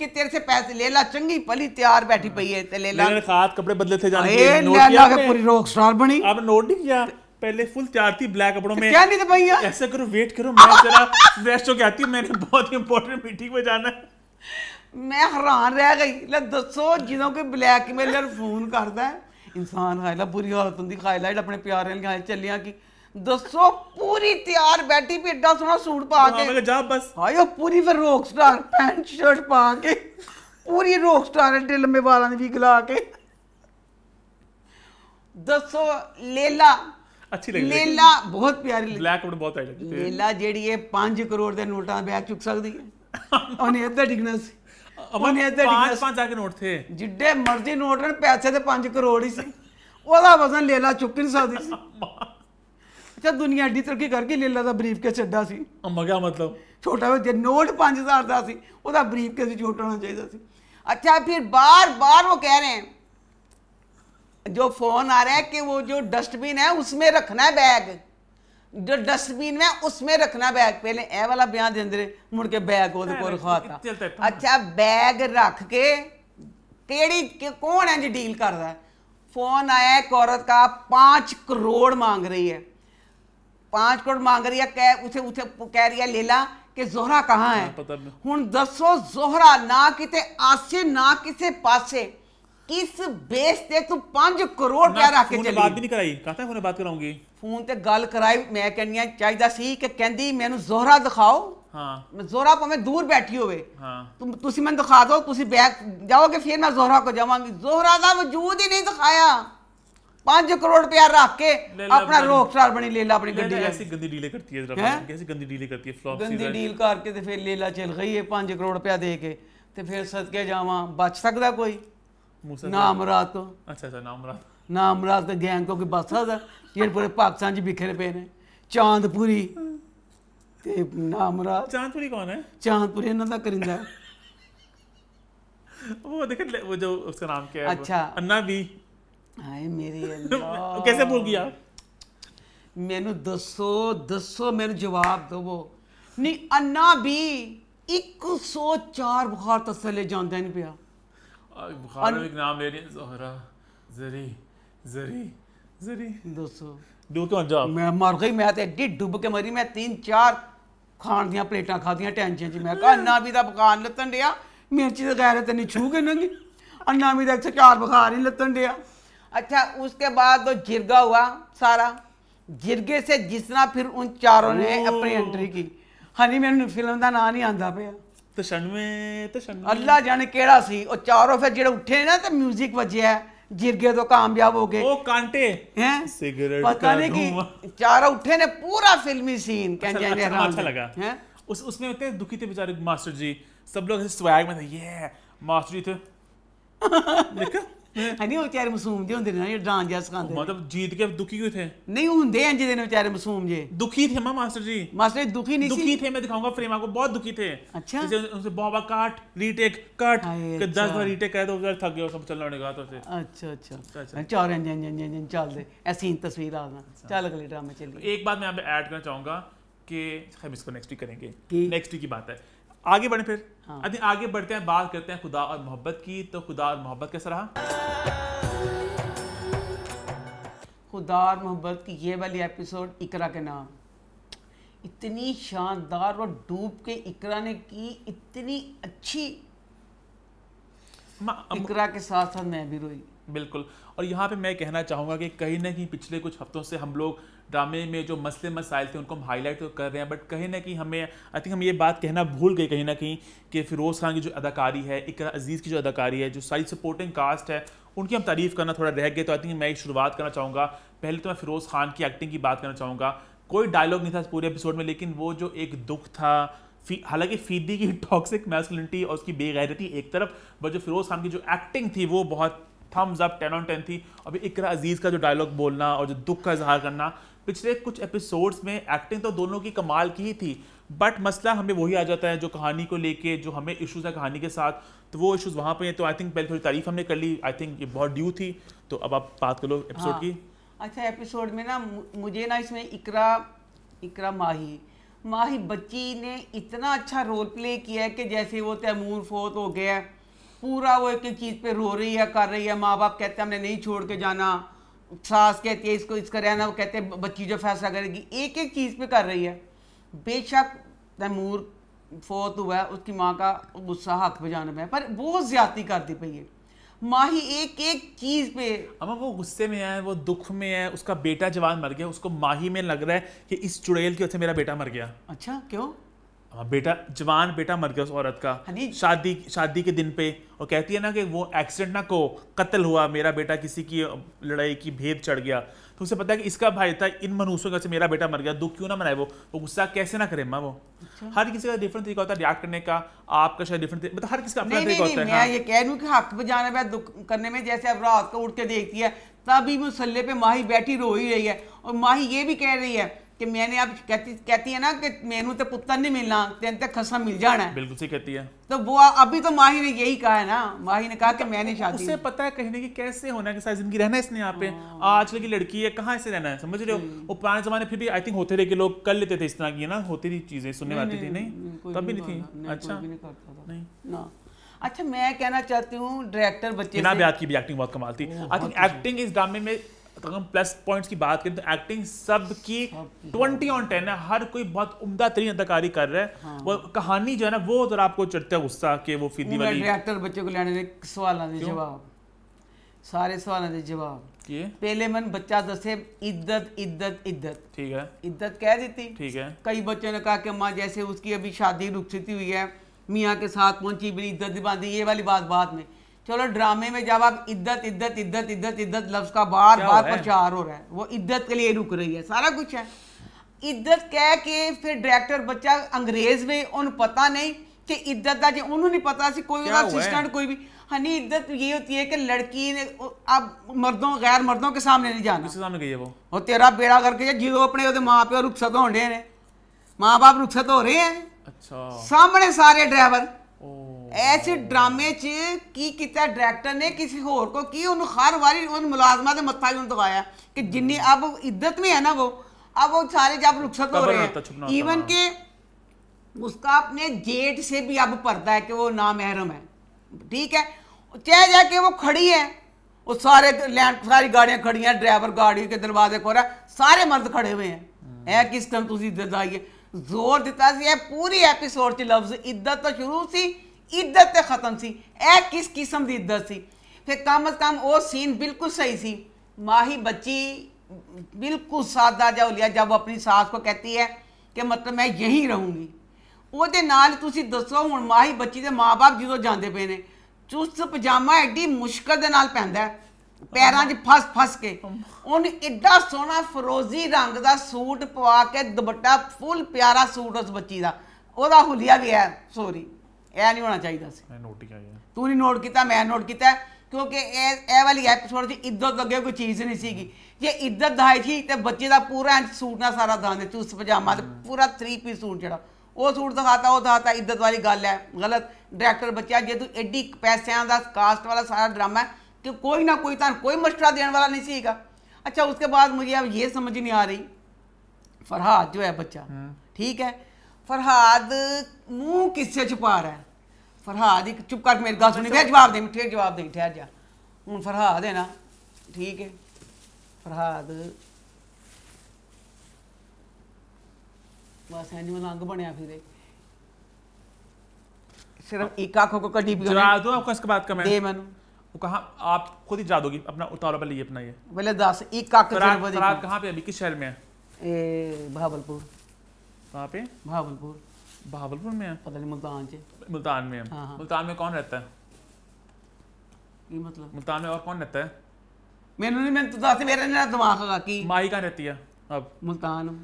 कि तेरे से पैसे लेला चंगी पली तैयार बैठी पई है लेला लेला खात कपड़े बदले थे जाने ए लेला के पूरी रॉक स्टार बनी अब नोट नहीं किया पहले फुल तैयार थी ब्लैक कपड़ों में क्या नहीं था भैया ऐसा करो वेट करो मैं जरा फ्रेश होके आती हूं मैंने बहुत इंपॉर्टेंट मीटिंग में जाना है मैं हैरान रह गई दसो जिनों के ब्लैकमेलर फोन करदा है इंसान हायला बुरी हालत होंदी खायला अपने प्यार चलिया की ਦੱਸੋ ਪੂਰੀ ਤਿਆਰ ਬੈਠੀ ਵੀ ਐਡਾ ਸੋਹਣਾ ਸੂਟ ਪਾ ਕੇ ਮੈਂ ਜਾ ਬਸ ਹਾਏ ਉਹ ਪੂਰੀ ਫਿਰ ਰੌਕ ਸਟਾਰ ਪੈਂਟ ਸ਼ਰਟ ਪਾ ਕੇ ਪੂਰੀ ਰੌਕ ਸਟਾਰ ਦੇ ਲੰਮੇ ਵਾਲਾਂ ਦੀ ਵੀ ਗਲਾ ਕੇ ਦੱਸੋ ਲੇਲਾ ਅੱਛੀ ਲੱਗੀ ਲੇਲਾ ਬਹੁਤ ਪਿਆਰੀ ਬਲੈਕ ਬਹੁਤ ਆਈ ਲੱਗੀ ਲੇਲਾ ਜਿਹੜੀ ਇਹ 5 ਕਰੋੜ ਦੇ ਨੋਟਾਂ ਦਾ ਬੈਗ ਚੁੱਕ ਸਕਦੀ ਹੈ ਉਹਨੇ ਇੱਧਰ ਡਿਗਣਾ ਸੀ ਉਹਨੇ ਇੱਧਰ ਡਿਗਣਾ 5 5 ਕੇ ਨੋਟ ਥੇ ਜਿੱਡੇ ਮਰਜ਼ੀ ਨੋਟ ਰਣ ਪੈਸੇ ਤੇ 5 ਕਰੋੜ ਹੀ ਸੀ ਉਹਦਾ ਵਜ਼ਨ ਲੇਲਾ ਚੁੱਕ ਨਹੀਂ ਸਕਦੀ ਸੀ ਜਦ ਦੁਨੀਆ ਏਡੀ ਤਰੱਕੀ ਕਰ ਗਈ ਲੇਲਾ ਦਾ ਬਰੀਫ ਕੇਸ ਛੱਡਾ ਸੀ ਅੰਮਾ ਕਿਆ ਮਤਲਬ ਛੋਟਾ ਵੇ ਨੋਟ 5000 ਦਾ ਸੀ ਉਹਦਾ ਬਰੀਫ ਕੇਸ ਛੋਟਾ ਚਾਹੀਦਾ ਸੀ अच्छा फिर बार बार वो कह रहे हैं जो फोन आ रहा है कि वो जो डस्टबिन है उसमें रखना है बैग जो डस्टबिन है उसमें रखना बैग पहले ए वाला बयान देंदे मुड़ के बैग ओद को रखवाता अच्छा बैग रख के केड़ी के कौन है जी डील कर रहा है फोन आया एक औरत का पांच करोड़ मांग रही है ਪੰਜ ਕਰੋੜ ਮੰਗ ਰਹੀ ਹੈ ਕਹ ਉਥੇ ਉਥੇ ਕਹਿ ਰਹੀ ਹੈ ਲੇਲਾ ਕਿ ਜ਼ੋਹਰਾ ਕਹਾਂ ਹੈ ਹੁਣ ਦੱਸੋ ਜ਼ੋਹਰਾ ਨਾ ਕਿਤੇ ਆਸੇ ਨਾ ਕਿਸੇ ਪਾਸੇ ਕਿਸ ਬੇਸ ਤੇ ਤੂੰ 5 ਕਰੋੜ ਰੁਪਏ ਰੱਖ ਕੇ ਚਲੀ ਬਾਤ ਵੀ ਨਹੀਂ ਕਰਾਈ ਕਹਤਾ ਫੋਨੇ ਬਾਤ ਕਰਾਉਂਗੀ ਫੋਨ ਤੇ ਗੱਲ ਕਰਾਈ ਮੈਂ ਕਹਿੰਨੀ ਆ ਚਾਹੀਦਾ ਸੀ ਕਿ ਕਹਿੰਦੀ ਮੈਨੂੰ ਜ਼ੋਹਰਾ ਦਿਖਾਓ ਹਾਂ ਮੈਂ ਜ਼ੋਹਰਾ ਭਾਵੇਂ ਦੂਰ ਬੈਠੀ ਹੋਵੇ ਹਾਂ ਤੁਸੀਂ ਮੈਨੂੰ ਦਿਖਾ ਦਿਓ ਤੁਸੀਂ ਬੈਕ ਜਾਓਗੇ ਫਿਰ ਮੈਂ ਜ਼ੋਹਰਾ ਕੋ ਜਾਵਾਂਗੀ ਜ਼ੋਹਰਾ ਦਾ ਵਜੂਦ ਹੀ ਨਹੀਂ ਦਿਖਾਇਆ 5 करोड़ रुपया रख के अपना रॉक ਬਣੀ ਲੇਲਾ ਆਪਣੀ ਗੱਡੀ ਲੈ ऐसी गंदी डील करती है रफान कैसी ਗੰਦੀ ਡੀਲ ਕਰਤੀ ਹੈ फ्लॉप ਗੰਦੀ ਡੀਲ ਕਰਕੇ ਤੇ ਫਿਰ ਲੇਲਾ ਚਲ ਗਈ ਹੈ 5 ਕਰੋੜ ਰੁਪਏ ਦੇ ਕੇ ਤੇ ਫਿਰ ਸਦਕੇ ਜਾਵਾਂ ਬਚ ਸਕਦਾ ਕੋਈ ਨਾਮਰਾਤ ਅੱਛਾ ਅੱਛਾ ਨਾਮਰਾਤ ਨਾਮਰਾਤ ਤੇ ਗੈਂਗ ਤੋਂ ਕੋਈ ਬਚ ਸਕਦਾ ਜਿਹੜੇ ਪੂਰੇ ਪਾਕਿਸਤਾਨ 'ਚ ਬਿਖਰੇ ਪਏ ਨੇ ਚਾਂਦਪੁਰੀ ਤੇ ਨਾਮਰਾਤ ਚਾਂਦਪੁਰੀ ਕੌਣ ਹੈ ਚਾਂਦਪੁਰੀ ਇਹਨਾਂ ਦਾ ਕਰਿੰਦਾ ਉਹ ਦੇਖ ਲੈ ਉਹ ਜੋ ਦਾ ਨਾਮ ਕੀ ਹੈ ਅੱਛਾ ਅੰਨਾ ਵੀ ਹਾਏ ਮੇਰੀ ਅੱਲਾ ਕਿਵੇਂ ਭੁੱਲ ਗਿਆ ਮੈਨੂੰ ਦੱਸੋ ਦੱਸੋ ਮੈਨੂੰ ਜਵਾਬ ਦਿਵੋ ਨਹੀਂ ਅੰਨਾ ਵੀ 104 ਬੁਖਾਰ ਤਸੱਲੇ ਜਾਂਦਾ ਨਹੀਂ ਪਿਆ ਬੁਖਾਰ ਦਾ ਇੱਕ ਨਾਮ ਲੈ ਰਹੀ ਜ਼ਹਰਾ ਜ਼ਰੀ ਜ਼ਰੀ ਜ਼ਰੀ ਦੱਸੋ ਦੋ ਤੋਂ ਜਾ ਮੈਂ ਮਰ ਗਈ ਮੈਂ ਤੇ ਐਡੀ ਡੁੱਬ ਕੇ ਮਰੀ ਮੈਂ 3 4 ਖਾਣ ਦੀਆਂ ਪਲੇਟਾਂ ਖਾਧੀਆਂ ਟੈਂਸ਼ਨ ਜੀ ਮੈਂ ਕਹਾ ਅੰਨਾ ਵੀ ਦਾ ਬੁਖਾਰ ਲੱਤਣ ਡਿਆ ਮਿਰਚੀ ਦਾ ਗੈਰਤ ਨਹੀਂ ਛੂਗੇ ਨੰਗੀ ਅੰਨਾ ਵੀ ਦਾ 104 ਬੁਖਾਰ ਹੀ ਲੱਤਣ ਡਿਆ अच्छा उसके बाद तो जिरगा हुआ सारा जिरगे से जिसना फिर उन चारों ने अपनी एंट्री की हनी मैंने फिल्म का ना नहीं आता पे तो शनवे तो शनवे अल्लाह जाने केड़ा सी और चारों फिर जो उठे ना तो म्यूजिक बजे है जिरगे तो कामयाब हो गए ओ कांटे हैं सिगरेट पता नहीं कि चारों उठे ने पूरा फिल्मी सीन कहते जाने अच्छा, अच्छा लगा हैं उस उसमें होते दुखी थे बेचारे मास्टर जी सब लोग स्वैग में थे ये मास्टर जी थे देखा ਨਹੀਂ ਉਹ ਵਿਚਾਰੇ ਮਾਸੂਮ ਜੇ ਹੁੰਦੇ ਨੇ ਨਾ ਇਹ ਡਾਂਸ ਜਾਂ ਸਿਖਾਉਂਦੇ ਮਤਲਬ ਜੀਤ ਕੇ ਦੁਖੀ ਕਿਉਂ ਥੇ ਨਹੀਂ ਹੁੰਦੇ ਇੰਜ ਦੇ ਨੇ ਵਿਚਾਰੇ ਮਾਸੂਮ ਜੇ ਦੁਖੀ थे मां मास्टर जी मास्टर दुखी नहीं दुखी थे मैं दिखाऊंगा फ्रेमा को बहुत दुखी थे अच्छा जैसे उनसे बाबा काट रीटेक कट के 10 बार रीटेक करे तो उधर थक गए सब चलना होने कहा तो से अच्छा अच्छा चार इंज इंज इंज इंज चल दे ऐसी तस्वीर आ गई अच्छा। चल अगले ड्रामा चलिए एक बात मैं यहां पे ऐड करना चाहूंगा कि हम इसको नेक्स्ट वीक करेंगे नेक्स्ट वीक की बात आगे बढ़े फिर हाँ। आगे बढ़ते हैं बात करते हैं खुदा और मोहब्बत की तो खुदा और मोहब्बत कैसा रहा खुदा और मोहब्बत की ये वाली एपिसोड इकरा के नाम इतनी शानदार और डूब के इकरा ने की इतनी अच्छी इकरा के साथ साथ मैं भी रोई बिल्कुल और यहाँ पे मैं कहना चाहूँगा कि कहीं ना कहीं पिछले कुछ हफ्तों से हम लोग ड्रामे में जो मसले मसाइल थे उनको हम हाईलाइट तो कर रहे हैं बट कहीं ना कहीं हमें आई थिंक हम ये बात कहना भूल गए कहीं ना कहीं कि फिरोज़ खान की जो अदाकारी है इकर अजीज़ की जो अदाकारी है जो सारी सपोर्टिंग कास्ट है उनकी हम तारीफ़ करना थोड़ा रह गए तो आई थिंक मैं एक शुरुआत करना चाहूँगा पहले तो मैं फ़िरोज़ खान की एक्टिंग की बात करना चाहूँगा कोई डायलॉग नहीं था इस पूरे एपिसोड में लेकिन वो जो एक दुख था फी, हालांकि फीदी की टॉक्सिक मैस्कुलिनिटी और उसकी बेगैरती एक तरफ बट जो फिरोज़ खान की जो एक्टिंग थी वो बहुत thumbs up ten on ten थी अभी इकरा अजीज़ का जो डायलॉग बोलना और जो दुख का इजहार करना पिछले कुछ एपिसोड्स में एक्टिंग तो दोनों की कमाल की ही थी बट मसला हमें वही आ जाता है जो कहानी को लेके जो हमें इशूज़ है कहानी के साथ तो वो इशूज़ वहाँ पे हैं तो आई थिंक पहले थोड़ी तारीफ हमने कर ली आई थिंक ये बहुत ड्यू थी तो अब आप बात करो एपिसोड हाँ, की अच्छा एपिसोड में ना मुझे ना इसमें इकरा इकरा माही माही बच्ची ने इतना अच्छा रोल प्ले किया है कि जैसे वो तैमूर फोत हो गया पूरा वो एक एक चीज़ पे रो रही है कर रही है माँ बाप कहते हैं हमने नहीं छोड़ के जाना सास कहती है इसको इसका रहना वो कहते हैं बच्ची जो फैसला करेगी एक एक चीज़ पे कर रही है बेशक तैमूर फोत हुआ है उसकी माँ का गुस्सा हक पे जाने में पर वो ज्यादा करती पी है माँ ही एक एक चीज पे अब वो गुस्से में है वो दुख में है उसका बेटा जवान मर गया उसको माही में लग रहा है कि इस चुड़ैल की वजह से मेरा बेटा मर गया अच्छा क्यों हाँ, बेटा जवान बेटा मर गया उस औरत का हाँ शादी शादी के दिन पे और कहती है ना कि वो एक्सीडेंट ना को कत्ल हुआ मेरा बेटा किसी की लड़ाई की भेद चढ़ गया तो उसे पता है कि इसका भाई था इन मनुष्यों का से मेरा बेटा मर गया दुख क्यों ना मनाए वो वो गुस्सा कैसे ना करे माँ वो अच्छा। हर किसी का डिफरेंट तरीका होता है रिएक्ट करने का आपका शायद डिफरेंट मतलब हर किसी का अपना तरीका होता है मैं हाँ। ये कह रही हूँ कि हक पे जाने पे दुख करने में जैसे अब रात को उठ के देखती है तभी मुसल्ले पे माही बैठी रो ही रही है और माही ये भी कह रही है कि मैंने अब कहती कहती है ना कि मैनू तो पुत्र नहीं मिलना तेन तक खसा मिल जाना है बिल्कुल सही कहती है तो वो अभी तो माही ने यही कहा है ना माही ने कहा कि मैंने तो शादी उसे पता है कहने की कैसे होना है जिंदगी रहना है इसने यहाँ पे हाँ। आजकल की लड़की है कहाँ ऐसे रहना है समझ रहे हो हम्म। वो पुराने जमाने फिर भी आई थिंक होते रहे कि लोग कर लेते थे इस तरह की ना होती थी चीजें सुनने वाली थी नहीं तब भी नहीं थी अच्छा नहीं अच्छा मैं कहना चाहती हूँ डायरेक्टर बच्चे की भी एक्टिंग बहुत कमाल थी आई थिंक एक्टिंग इस ड्रामे में अगर हम प्लस पॉइंट्स की बात करें तो एक्टिंग सब की ट्वेंटी ऑन टेन है हर कोई बहुत उम्दा तरीन अदाकारी कर रहा है हाँ। वो कहानी जो है ना वो जरा आपको चढ़ता है गुस्सा के वो फीदी वाली डायरेक्टर बच्चे को लेने दे सवालों के जवाब सारे सवाल के जवाब पहले मन बच्चा दसे इद्दत इद्दत इद्दत ठीक है इद्दत कह देती ठीक है कई बच्चों ने कहा कि माँ जैसे उसकी अभी शादी रुक चुकी हुई है मियाँ के साथ पहुंची मेरी इज्जत दी ये वाली बात बाद में चलो ड्रामे में जब आप इद्दत इद्दत इद्दत इद्दत इद्दत लफ्ज का बार बार प्रचार हो रहा है वो इद्दत के लिए रुक रही है सारा कुछ है इद्दत कह के फिर डायरेक्टर बच्चा अंग्रेज में उन्हें पता नहीं कि इद्दत का जो उन्होंने पता सी कोई असिस्टेंट कोई भी हनी इद्दत ये होती है कि लड़की ने अब मर्दों गैर मर्दों के सामने नहीं जाना किसके सामने गई है वो और तेरा बेड़ा करके जो अपने माँ प्यो रुखसत हो रहे हैं मां बाप रुखसत हो रहे हैं अच्छा सामने सारे ड्राइवर ਇਸ ड्रामे च ਕੀ ਕੀਤਾ ਡਾਇਰੈਕਟਰ ਨੇ ਕਿਸੇ ਹੋਰ ਕੋ ਕੀ ਉਹਨੂੰ ਹਰ ਵਾਰੀ ਉਹਨ ਮੁਲਾਜ਼ਮਾਂ ਦੇ ਮੱਥਾ ਉਹਨੂੰ ਦਵਾਇਆ ਕਿ ਜਿੰਨੀ ਅਬ इज्जत में है ना वो अब वो सारे जब रुखसत हो रहे हैं इवन के उसका अपने जेठ से भी अब पर्दा है कि वो ना महरम है ठीक है चाहे जाके वो खड़ी है वो सारे लैंड सारी गाड़ियां खड़ी हैं ड्राइवर गाड़ी के दरवाजे खोल रहा सारे मर्द खड़े हुए हैं है हाँ। किस टाइम तुम इज्जत आइए जोर दिता सी है पूरी एपिसोड च लफ्ज इज्जत तो शुरू सी ਇੱਦਤ ਤੇ ਖਤਮ ਸੀ ਇਹ ਕਿਸ ਕਿਸਮ ਦੀ ਇੱਦਤ ਸੀ ਫਿਰ ਕਮ ਅਜ਼ ਕਮ ਉਹ ਸੀਨ ਬਿਲਕੁਲ ਸਹੀ ਸੀ ਮਾਹੀ ਬੱਚੀ ਬਿਲਕੁਲ ਸਾਦਾ ਜਾ ਲਿਆ ਜਦ ਆਪਣੀ ਸਾਸ ਕੋ ਕਹਤੀ ਹੈ ਕਿ ਮਤਲਬ ਮੈਂ ਯਹੀ ਰਹੂੰਗੀ ਉਹਦੇ ਨਾਲ ਤੁਸੀਂ ਦੱਸੋ ਹੁਣ ਮਾਹੀ ਬੱਚੀ ਦੇ ਮਾਪੇ ਜਦੋਂ ਜਾਂਦੇ ਪਏ ਨੇ ਚੁਸਤ ਪਜਾਮਾ ਐਡੀ ਮੁਸ਼ਕਲ ਦੇ ਨਾਲ ਪੈਂਦਾ ਪੈਰਾਂ 'ਚ ਫਸ ਫਸ ਕੇ ਉਹਨੇ ਐਡਾ ਸੋਹਣਾ ਫਰੋਜ਼ੀ ਰੰਗ ਦਾ ਸੂਟ ਪਵਾ ਕੇ ਦੁਪੱਟਾ ਫੁੱਲ ਪਿਆਰਾ ਸੂਟ ਉਸ ਬੱਚੀ ਦਾ ਉਹਦਾ ਹੁਲੀਆ ਵੀ ਹੈ ਸੋਰੀ ਇਹ ਨਹੀਂ ਹੋਣਾ ਚਾਹੀਦਾ ਸੀ ਮੈਂ ਨੋਟ ਕੀਤਾ ਤੂੰ ਨਹੀਂ ਨੋਟ ਕੀਤਾ ਮੈਂ ਨੋਟ ਕੀਤਾ ਕਿਉਂਕਿ ਇਹ ਇਹ ਵਾਲੀ ਐਪੀਸੋਡ 'ਚ ਇੱਦਤ ਲੱਗੇ ਕੋਈ ਚੀਜ਼ ਨਹੀਂ ਸੀਗੀ ਜੇ ਇੱਦਤ ਦਾਈ ਸੀ ਤੇ ਬੱਚੇ ਦਾ ਪੂਰਾ ਸੂਟ ਨਾ ਸਾਰਾ ਦੇ ਉਸ ਪਜਾਮਾ ਤੇ ਪੂਰਾ 3 ਪੀਸ ਸੂਟ ਜਿਹੜਾ ਉਹ ਸੂਟ ਦਿਖਾਤਾ ਉਹ ਦਿਖਾਤਾ ਇੱਦਤ ਵਾਲੀ ਗੱਲ ਹੈ ਗਲਤ ਡਾਇਰੈਕਟਰ ਬੱਚਾ ਜੇ ਤੂੰ ਐਡੀ ਪੈਸਿਆਂ ਦਾ ਕਾਸਟ ਵਾਲਾ ਸਾਰਾ ਡਰਾਮਾ ਹੈ ਕਿ ਕੋਈ ਨਾ ਕੋਈ ਤਾਂ ਕੋਈ ਮਸ਼ਵਰਾ ਦੇਣ ਵਾਲਾ ਨਹੀਂ ਸੀਗਾ ਅੱਛਾ ਉਸਕੇ ਬਾਅਦ ਮੁਝੇ ਇਹ ਸਮਝ ਨਹੀਂ ਆ ਰਹੀ ਫਰਹਾਦ ਜੋ ਹੈ ਬੱਚਾ ਠੀਕ ਹੈ फरहाद मुंह किससे छुपा रहा है फरहाद एक चुप करके मेरी गल सुनी फिर जवाब दे फिर जवाब दे ठहर जा हूँ फरहाद है ना ठीक है फरहाद बस इंज मलंग बनया फिर सिर्फ एक आंखों को कटी पी जवाब दो आपको इसके बाद कमेंट दे मैं वो कहा आप खुद ही जा दोगी अपना उतारो पहले ये अपना ये पहले दस एक आंख कहाँ पे अभी किस शहर में है ए भावलपुर कहाँ पे भावलपुर भावलपुर में है पता नहीं मुल्तान से मुल्तान में है हाँ, हाँ मुल्तान में कौन रहता है ये मतलब मुल्तान में और कौन रहता है मैंने नहीं मैंने तो से मेरे ना दिमाग का की माही कहाँ रहती है अब मुल्तान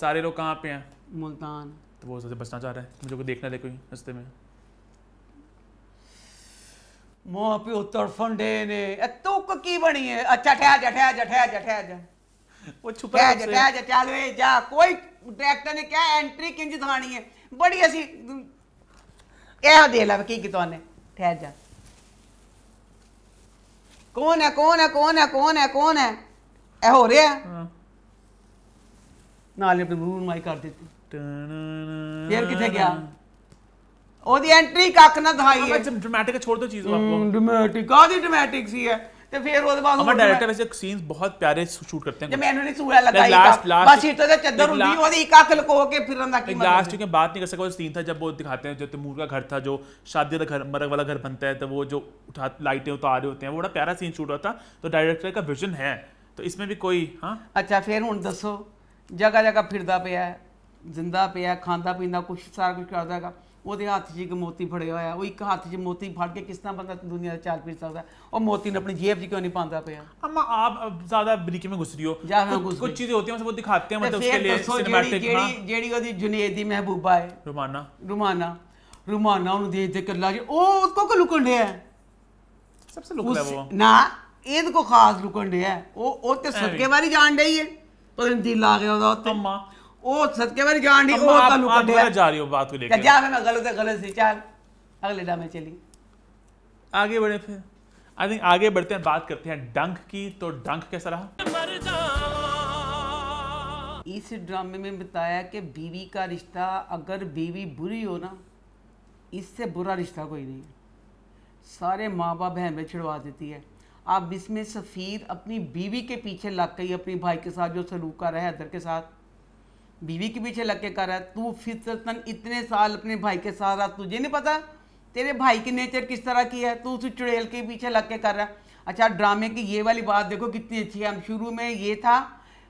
सारे लोग कहाँ पे हैं मुल्तान तो वो सबसे बचना चाह रहा है मुझे कोई देखना दे कोई रस्ते में माँ प्यो तड़फन डे ने तू तो की बनी है अच्छा ठहर जा ठहर जा ठहर जा ठहर जा वो छुपा जा ठहर जा चल जा कोई ਡਾਇਰੈਕਟਰ ਨੇ ਕਿਹਾ ਐਂਟਰੀ ਕਿੰਜ ਦਿਖਾਣੀ ਹੈ ਬੜੀ ਅਸੀਂ ਇਹ ਦੇ ਲੈ ਕੀ ਕੀਤਾ ਉਹਨੇ ਠਹਿਰ ਜਾ ਕੌਣ ਹੈ ਕੌਣ ਹੈ ਕੌਣ ਹੈ ਕੌਣ ਹੈ ਕੌਣ ਹੈ ਇਹ ਹੋ ਰਿਹਾ ਨਾਲ ਨੇ ਆਪਣੀ ਮਾਈ ਕਰ ਦਿੱਤੀ ਫੇਰ ਕਿੱਥੇ ਗਿਆ ਉਹਦੀ ਐਂਟਰੀ ਕੱਖ ਨਾ ਦਿਖਾਈ ਹੈ ਡਰਮੈਟਿਕ ਛੋੜ ਦੋ ਚੀਜ਼ ਨੂੰ ਆਪਕੋ ਡਰਮੈਟਿਕ ਆਦੀ ਡਰਮੈਟਿਕ ਸੀ ਹੈ ਤੇ ਫਿਰ ਉਹਦੇ ਬਾਅਦ ਅਮਰ ਡਾਇਰੈਕਟਰ ਵੈਸੇ ਸੀਨਸ ਬਹੁਤ ਪਿਆਰੇ ਸ਼ੂਟ ਕਰਤੇ ਹਨ ਮੈਨੂੰ ਨਹੀਂ ਸੂਆ ਲਗਾਈ ਲਾਸਟ ਲਾਸਟ ਬਸ ਇਤਨਾ ਚੱਦਰ ਹੁੰਦੀ ਉਹਦੀ ਇੱਕ ਅੱਖ ਲਕੋ ਕੇ ਫਿਰਨ ਦਾ ਕੀ ਮਤਲਬ लास्ट क्योंकि बात नहीं कर सका वो सीन था जब वो दिखाते हैं जो तैमूर का घर था जो शादी का घर मरग वाला घर बनता है तो वो जो उठा लाइटें उतार रहे होते हैं वो बड़ा प्यारा सीन शूट हुआ था तो डायरेक्टर का विजन है तो इसमें भी कोई हाँ अच्छा फिर हूँ दसो जगह जगह फिरदा पे है जिंदा पे है खांदा पींदा कुछ सारा कुछ करदा है वो हाथ से एक मोती फड़े हुआ वो एक हाथ से मोती फट के किस तरह बंद दुनिया का चाल फिर सकता और मोती ने अपनी जेब क्यों नहीं पाता पे अम्मा आप ज्यादा बरीकी में घुस रही हो कुछ चीजें होती हैं वो दिखाते हैं मतलब उसके लिए सिनेमैटिक जेडी जेडी को जुनेद दी महबूबा है रुमाना रुमाना रुमाना उन देख देख कर लाज ओ उसको को लुकन रहे है सबसे लुक है वो ना ईद को खास लुकन रहे है वो ओते सबके बारी जान रही है पर दिल आ गया अम्मा ओ वाली गांडी ओ आप जा रही हो बात को लेकर मैं गलत है गलत चल अगले डा में चली आगे बढ़े फिर आई थिंक आगे बढ़ते हैं बात करते हैं डंक की तो डंक कैसा रहा इस ड्रामे में बताया कि बीवी का रिश्ता अगर बीवी बुरी हो ना इससे बुरा रिश्ता कोई नहीं है सारे माँ बाप बहन में छिड़वा देती है अब इसमें सफ़ीर अपनी बीवी के पीछे लग गई अपने भाई के साथ जो सलूक कर रहा है अदर के साथ बीवी के पीछे लग के कर रहा है तू फिसलन इतने साल अपने भाई के साथ रहा तुझे नहीं पता तेरे भाई की नेचर किस तरह की है तू उस चुड़ैल के पीछे लग के कर रहा है अच्छा ड्रामे की ये वाली बात देखो कितनी अच्छी है हम शुरू में ये था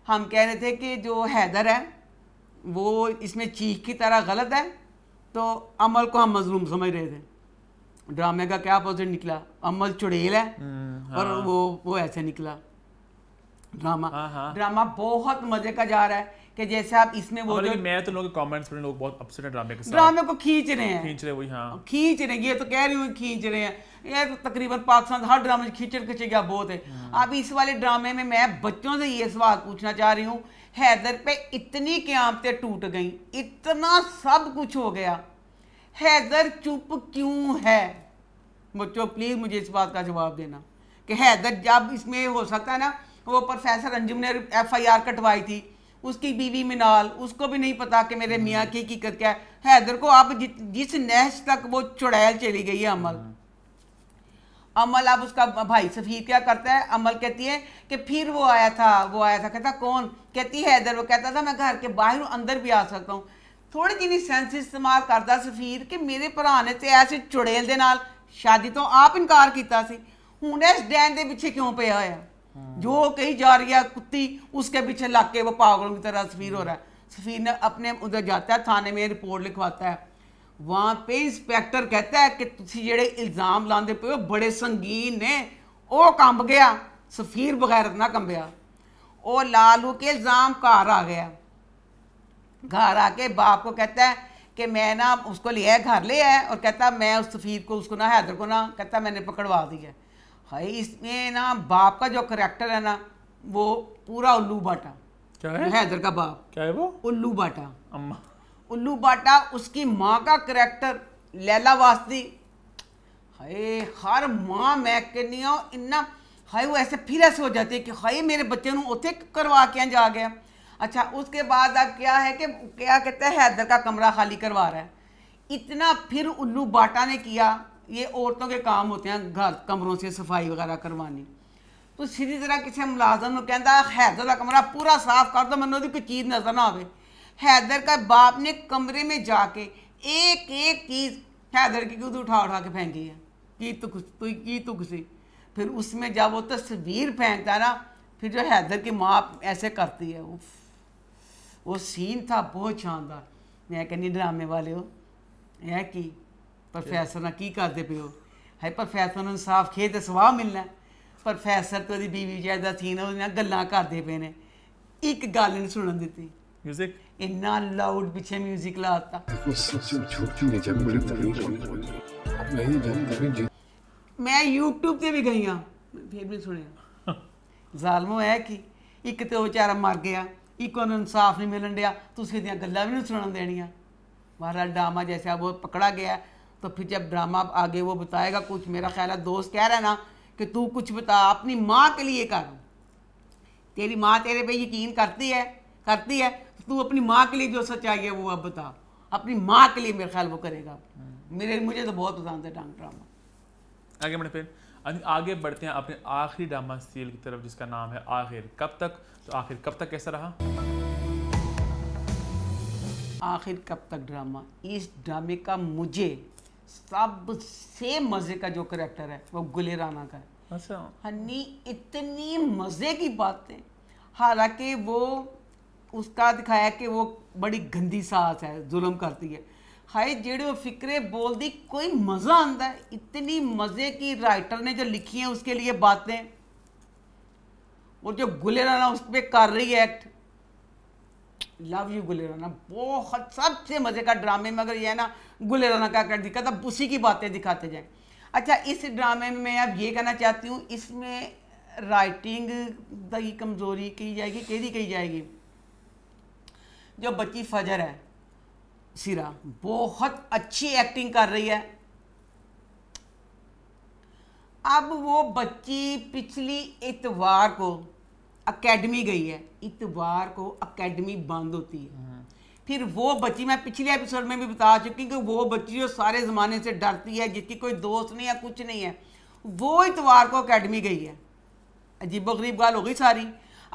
हम कह रहे थे कि जो हैदर है वो इसमें चीख की तरह गलत है तो अमल को हम मजलूम समझ रहे थे ड्रामे का क्या अपोजिट निकला अमल चुड़ैल है हम्म, हाँ। और वो वो ऐसे निकला ड्रामा हाँ, हाँ। ड्रामा बहुत मज़े का जा रहा है कि जैसे आप इसमें वो हाँ, जो मैं तो लोगों के कमेंट्स में लोग बहुत अपसेट हैं ड्रामे के साथ ड्रामे को खींच रहे हैं खींच रहे वही हाँ खींच रहे ये तो कह रही हूँ खींच रहे हैं ये तो तकरीबन पाकिस्तान हर ड्रामे खींच खींचड़ खिंचेगा बहुत है आप हाँ। इस वाले ड्रामे में मैं बच्चों से ये सवाल पूछना चाह रही हूँ हैदर पे इतनी क्यामतें टूट गई इतना सब कुछ हो गया हैदर चुप क्यों है बच्चों प्लीज़ मुझे इस बात का जवाब देना कि हैदर जब इसमें हो सकता है ना वो प्रोफेसर अंजुम ने एफ कटवाई थी उसकी बीवी मिनाल उसको भी नहीं पता कि मेरे मियाँ हम्म। की हकीकत क्या है हैदर को आप जि, जिस नहज तक वो चुड़ैल चली गई है अमल हम्म। अमल अब उसका भाई सफ़ीर क्या करता है अमल कहती है कि फिर वो आया था वो आया था कहता कौन कहती है हैदर वो कहता था मैं घर के बाहर अंदर भी आ सकता हूँ ਥੋੜੀ ਜਿਹੀ ਸੈਂਸ ਇਸਤੇਮਾਲ ਕਰਦਾ ਸਫੀਰ ਕਿ ਮੇਰੇ ਭਰਾ ਨੇ ਤੇ ਐਸੇ ਚੁੜੇਲ ਦੇ ਨਾਲ शादी तो आप इनकार किया ਸੀ ਹੁਣ ਇਸ ਡੈਨ ਦੇ ਪਿੱਛੇ ਕਿਉਂ ਪਿਆ जो कही जा रही है कुत्ती उसके पीछे लग के वो पागलों की तरह सफीर हो रहा है सफीर ने अपने उधर जाता है थाने में रिपोर्ट लिखवाता है वहाँ पे इंस्पैक्टर कहता है कि तुम जो इल्ज़ाम लाते पे हो बड़े संगीन ने वह कंब गया सफीर बगैर ना कंबिया और लालू के इल्ज़ाम घर आ गया घर आके बाप को कहता है कि मैं ना उसको ले आया घर ले आया और कहता मैं उस सफीर को उसको ना हैदर को ना कहता मैंने पकड़वा दिया भाई इसमें ना बाप का जो करेक्टर है ना वो पूरा उल्लू बाटा क्या है हैदर का बाप क्या है वो उल्लू बाटा अम्मा उल्लू बाटा उसकी माँ का करेक्टर लैला वास्ती हाय हर माँ मैं कहनी हूँ इन्ना हाय वो ऐसे ऐसे हो जाती है कि हाय मेरे बच्चे उत्थे करवा के जा गया अच्छा उसके बाद अब क्या है कि क्या कहते हैं हैदर का कमरा खाली करवा रहा है इतना फिर उल्लू बाटा ने किया ये औरतों के काम होते हैं घर कमरों से सफाई वगैरह करवानी तो सीधी तरह किसी मुलाजम कहता हैदर का कमरा पूरा साफ कर दो मैं कोई चीज़ नजर ना आवे हैदर का बाप ने कमरे में जाके एक एक चीज़ हैदर की क्यों उठा उठा के फेंकी है की तुख तु की तुख से फिर उसमें जब वो तस्वीर फेंकता है ना फिर जो हैदर की माँ ऐसे करती है उफ वो सीन था बहुत शानदार मैं कहनी ड्रामे वाले हो यह की ਪ੍ਰੋਫੈਸਰ ਨਾਲ ਕੀ ਕਰਦੇ ਪਿਓ ਹੈ ਪ੍ਰੋਫੈਸਰ ਨੂੰ ਇਨਸਾਫ ਖੇਤ ਸਵਾਹ ਮਿਲਣਾ ਪ੍ਰੋਫੈਸਰ ਤੇ ਉਹਦੀ ਬੀਵੀ ਜੈਦਾ ਥੀਨ ਉਹਦੇ ਨਾਲ ਗੱਲਾਂ ਕਰਦੇ ਪਏ ਨੇ ਇੱਕ ਗੱਲ ਨਹੀਂ ਸੁਣਨ ਦਿੱਤੀ ਮਿਊਜ਼ਿਕ ਇੰਨਾ ਲਾਊਡ ਪਿੱਛੇ ਮਿਊਜ਼ਿਕ ਲਾਤਾ ਮੈਂ YouTube ਤੇ ਵੀ ਗਈ ਆ ਫੇਰ ਵੀ ਸੁਣਿਆ ਜ਼ਾਲਮੋ ਹੈ ਕਿ ਇੱਕ ਤੇ ਉਹ ਵਿਚਾਰਾ ਮਰ ਗਿਆ ਇੱਕ ਨੂੰ ਇਨਸਾਫ ਨਹੀਂ ਮਿਲਣ ਡਿਆ ਤੁਸੀਂ ਇਹਦੀਆਂ ਗੱਲਾਂ ਵੀ ਨਹੀਂ ਸੁਣਨ ਦੇਣੀਆਂ ਮਹਾਰਾਜ ਡਾਮਾ ਜੈਸਾ ਉਹ ਪਕੜਾ ਗਿਆ तो फिर जब ड्रामा आगे वो बताएगा कुछ मेरा ख्याल है दोस्त कह रहा है ना कि तू कुछ बता अपनी माँ के लिए कर तेरी माँ तेरे पे यकीन करती है करती है तो तू अपनी माँ के लिए जो सच्चाई है वो अब बता अपनी माँ के लिए मेरा ख्याल वो करेगा मेरे मुझे तो बहुत पसंद है डांग ड्रामा आगे बढ़े फिर आगे बढ़ते हैं अपने आखिरी ड्रामा सीरियल की तरफ जिसका नाम है आखिर कब तक तो आखिर कब तक कैसा रहा आखिर कब तक ड्रामा इस ड्रामे का मुझे सबसे मज़े का जो करेक्टर है वो गुले राना का है अच्छा हनी इतनी मज़े की बातें हालांकि वो उसका दिखाया कि वो बड़ी गंदी सास है जुलम करती है हाय जेड़े फिक्रे बोल दी कोई मज़ा आंदा है इतनी मज़े की राइटर ने जो लिखी है उसके लिए बातें और जो गुले राना उस पर कर रही है एक्ट लव यू गुले रोना बहुत सबसे मज़े का ड्रामे में अगर ये ना गुले रोना क्या कर दिखा तब उसी की बातें दिखाते जाए अच्छा इस ड्रामे में मैं अब ये कहना चाहती हूँ इसमें राइटिंग की कमज़ोरी कही जाएगी कैदी कही जाएगी जो बच्ची फजर है सिरा बहुत अच्छी एक्टिंग कर रही है अब वो बच्ची पिछली इतवार को अकेडमी गई है इतवार को अकेडमी बंद होती है हम्म। फिर वो बच्ची मैं पिछले एपिसोड में भी बता चुकी हूँ कि वो बच्ची जो सारे ज़माने से डरती है जिसकी कोई दोस्त नहीं है कुछ नहीं है वो इतवार को अकेडमी गई है अजीब गरीब गाल हो गई सारी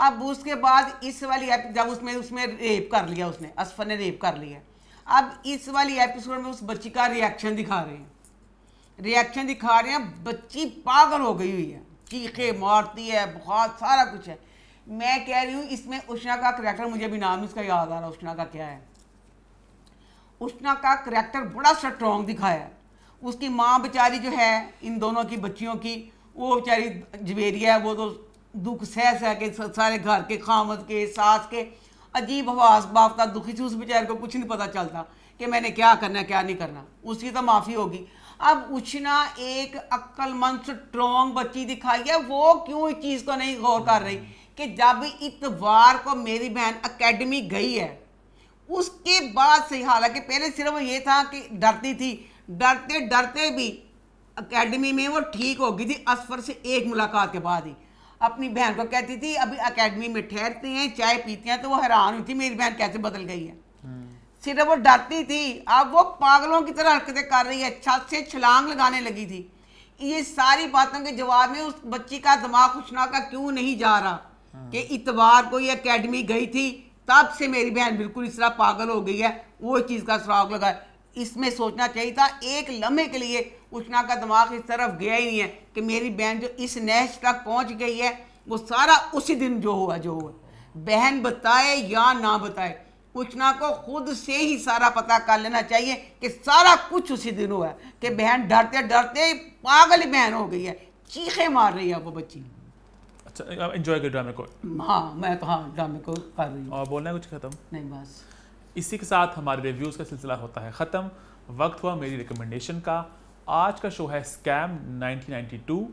अब उसके बाद इस वाली जब उसमें उसमें रेप कर लिया उसने असफर ने रेप कर लिया अब इस वाली एपिसोड में उस बच्ची का रिएक्शन दिखा रहे हैं रिएक्शन दिखा रहे हैं बच्ची पागल हो गई हुई है चीखे मारती है बहुत सारा कुछ है मैं कह रही हूँ इसमें उष्णा का करेक्टर मुझे भी नाम इसका याद आ रहा उष्णा का क्या है उष्णा का करेक्टर बड़ा स्ट्रॉन्ग दिखाया उसकी माँ बेचारी जो है इन दोनों की बच्चियों की वो बेचारी जवेरिया है वो तो दुख सह सह के सारे घर के खामद के सास के अजीब हवास का दुखी से उस बेचारे को कुछ नहीं पता चलता कि मैंने क्या करना है क्या नहीं करना उसकी तो माफ़ी होगी अब उछना एक अक्लमंद स्ट्रॉन्ग बच्ची दिखाई है वो क्यों इस चीज़ को नहीं गौर कर रही कि जब इतवार को मेरी बहन एकेडमी गई है उसके बाद से हालांकि पहले सिर्फ ये था कि डरती थी डरते डरते भी एकेडमी में वो ठीक हो गई थी असफर से एक मुलाकात के बाद ही अपनी बहन को कहती थी अभी एकेडमी में ठहरते हैं चाय पीते हैं तो वो हैरान हुई थी मेरी बहन कैसे बदल गई है सिर्फ वो डरती थी अब वो पागलों की तरह हरकतें कर रही है छत से छलांग लगाने लगी थी ये सारी बातों के जवाब में उस बच्ची का दिमाग खुशना का क्यों नहीं जा रहा कि इतवार को ये अकेडमी गई थी तब से मेरी बहन बिल्कुल इस तरह पागल हो गई है वो चीज़ का सुराग लगा इसमें सोचना चाहिए था एक लम्हे के लिए उष्णा का दिमाग इस तरफ गया ही नहीं है कि मेरी बहन जो इस नहज तक पहुंच गई है वो सारा उसी दिन जो हुआ जो हुआ बहन बताए या ना बताए उचना को खुद से ही सारा पता कर लेना चाहिए कि सारा कुछ उसी दिन हुआ है कि बहन डरते डरते पागल बहन हो गई है चीखे मार रही है वो बच्ची एंजॉय कर ड्रामे को हाँ मैं तो हाँ ड्रामे को कर रही हूँ और बोलना है कुछ खत्म नहीं बस इसी के साथ हमारे रिव्यूज़ का सिलसिला होता है ख़त्म वक्त हुआ मेरी रिकमेंडेशन का आज का शो है स्कैम 1992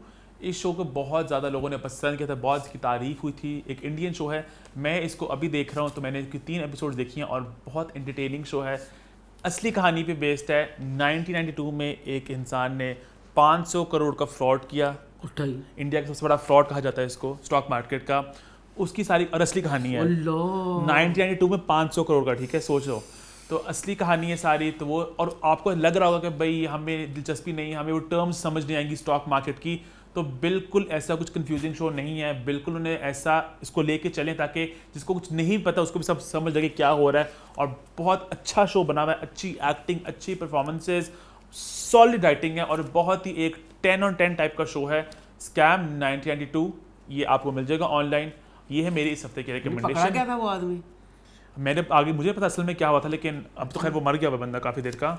इस शो को बहुत ज़्यादा लोगों ने पसंद किया था बहुत इसकी तारीफ हुई थी एक इंडियन शो है मैं इसको अभी देख रहा हूँ तो मैंने इसकी तीन एपिसोड देखी हैं और बहुत इंटरटेनिंग शो है असली कहानी पे बेस्ड है 1992 में एक इंसान ने 500 करोड़ का फ्रॉड किया इंडिया का सबसे बड़ा फ्रॉड कहा जाता है इसको स्टॉक मार्केट का उसकी सारी और असली कहानी है नाइनटीन नाइनटी टू में पाँच सौ करोड़ का ठीक है सोचो तो असली कहानी है सारी तो वो और आपको लग रहा होगा कि भाई हमें दिलचस्पी नहीं है हमें वो टर्म्स समझ नहीं आएंगी स्टॉक मार्केट की तो बिल्कुल ऐसा कुछ कंफ्यूजिंग शो नहीं है बिल्कुल उन्हें ऐसा इसको लेके चलें ताकि जिसको कुछ नहीं पता उसको भी सब समझ लगे क्या हो रहा है और बहुत अच्छा शो बना हुआ है अच्छी एक्टिंग अच्छी परफॉर्मेंसेज सॉलिड राइटिंग है और बहुत ही एक टेन ऑन टेन टाइप का शो है स्कैम नाइनटीन ये आपको मिल जाएगा ऑनलाइन ये है मेरी इस हफ्ते की रिकमेंडेशन क्या था वो आदमी मैंने आगे मुझे पता असल में क्या हुआ था लेकिन अब तो खैर वो मर गया हुआ बंदा काफी देर का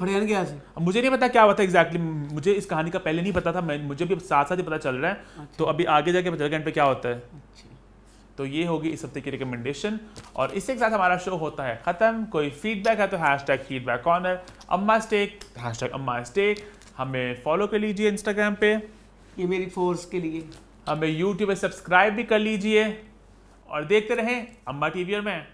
फड़ियान गया से अब मुझे नहीं पता क्या हुआ था एग्जैक्टली exactly, मुझे इस कहानी का पहले नहीं पता था मैं मुझे भी साथ साथ ही पता चल रहा है अच्छा। तो अभी आगे जाके पता घंटे क्या होता है अच्छा। तो ये होगी इस हफ्ते की रिकमेंडेशन और इसी के साथ हमारा शो होता है खत्म कोई फीडबैक है तो hashtag feedback corner Amma stake hashtag Amma stake हमें फॉलो कर लीजिए इंस्टाग्राम पे ये मेरी फोर्स के लिए हमें यूट्यूब पे सब्सक्राइब भी कर लीजिए और देखते रहें अम्मा टीवी और मैं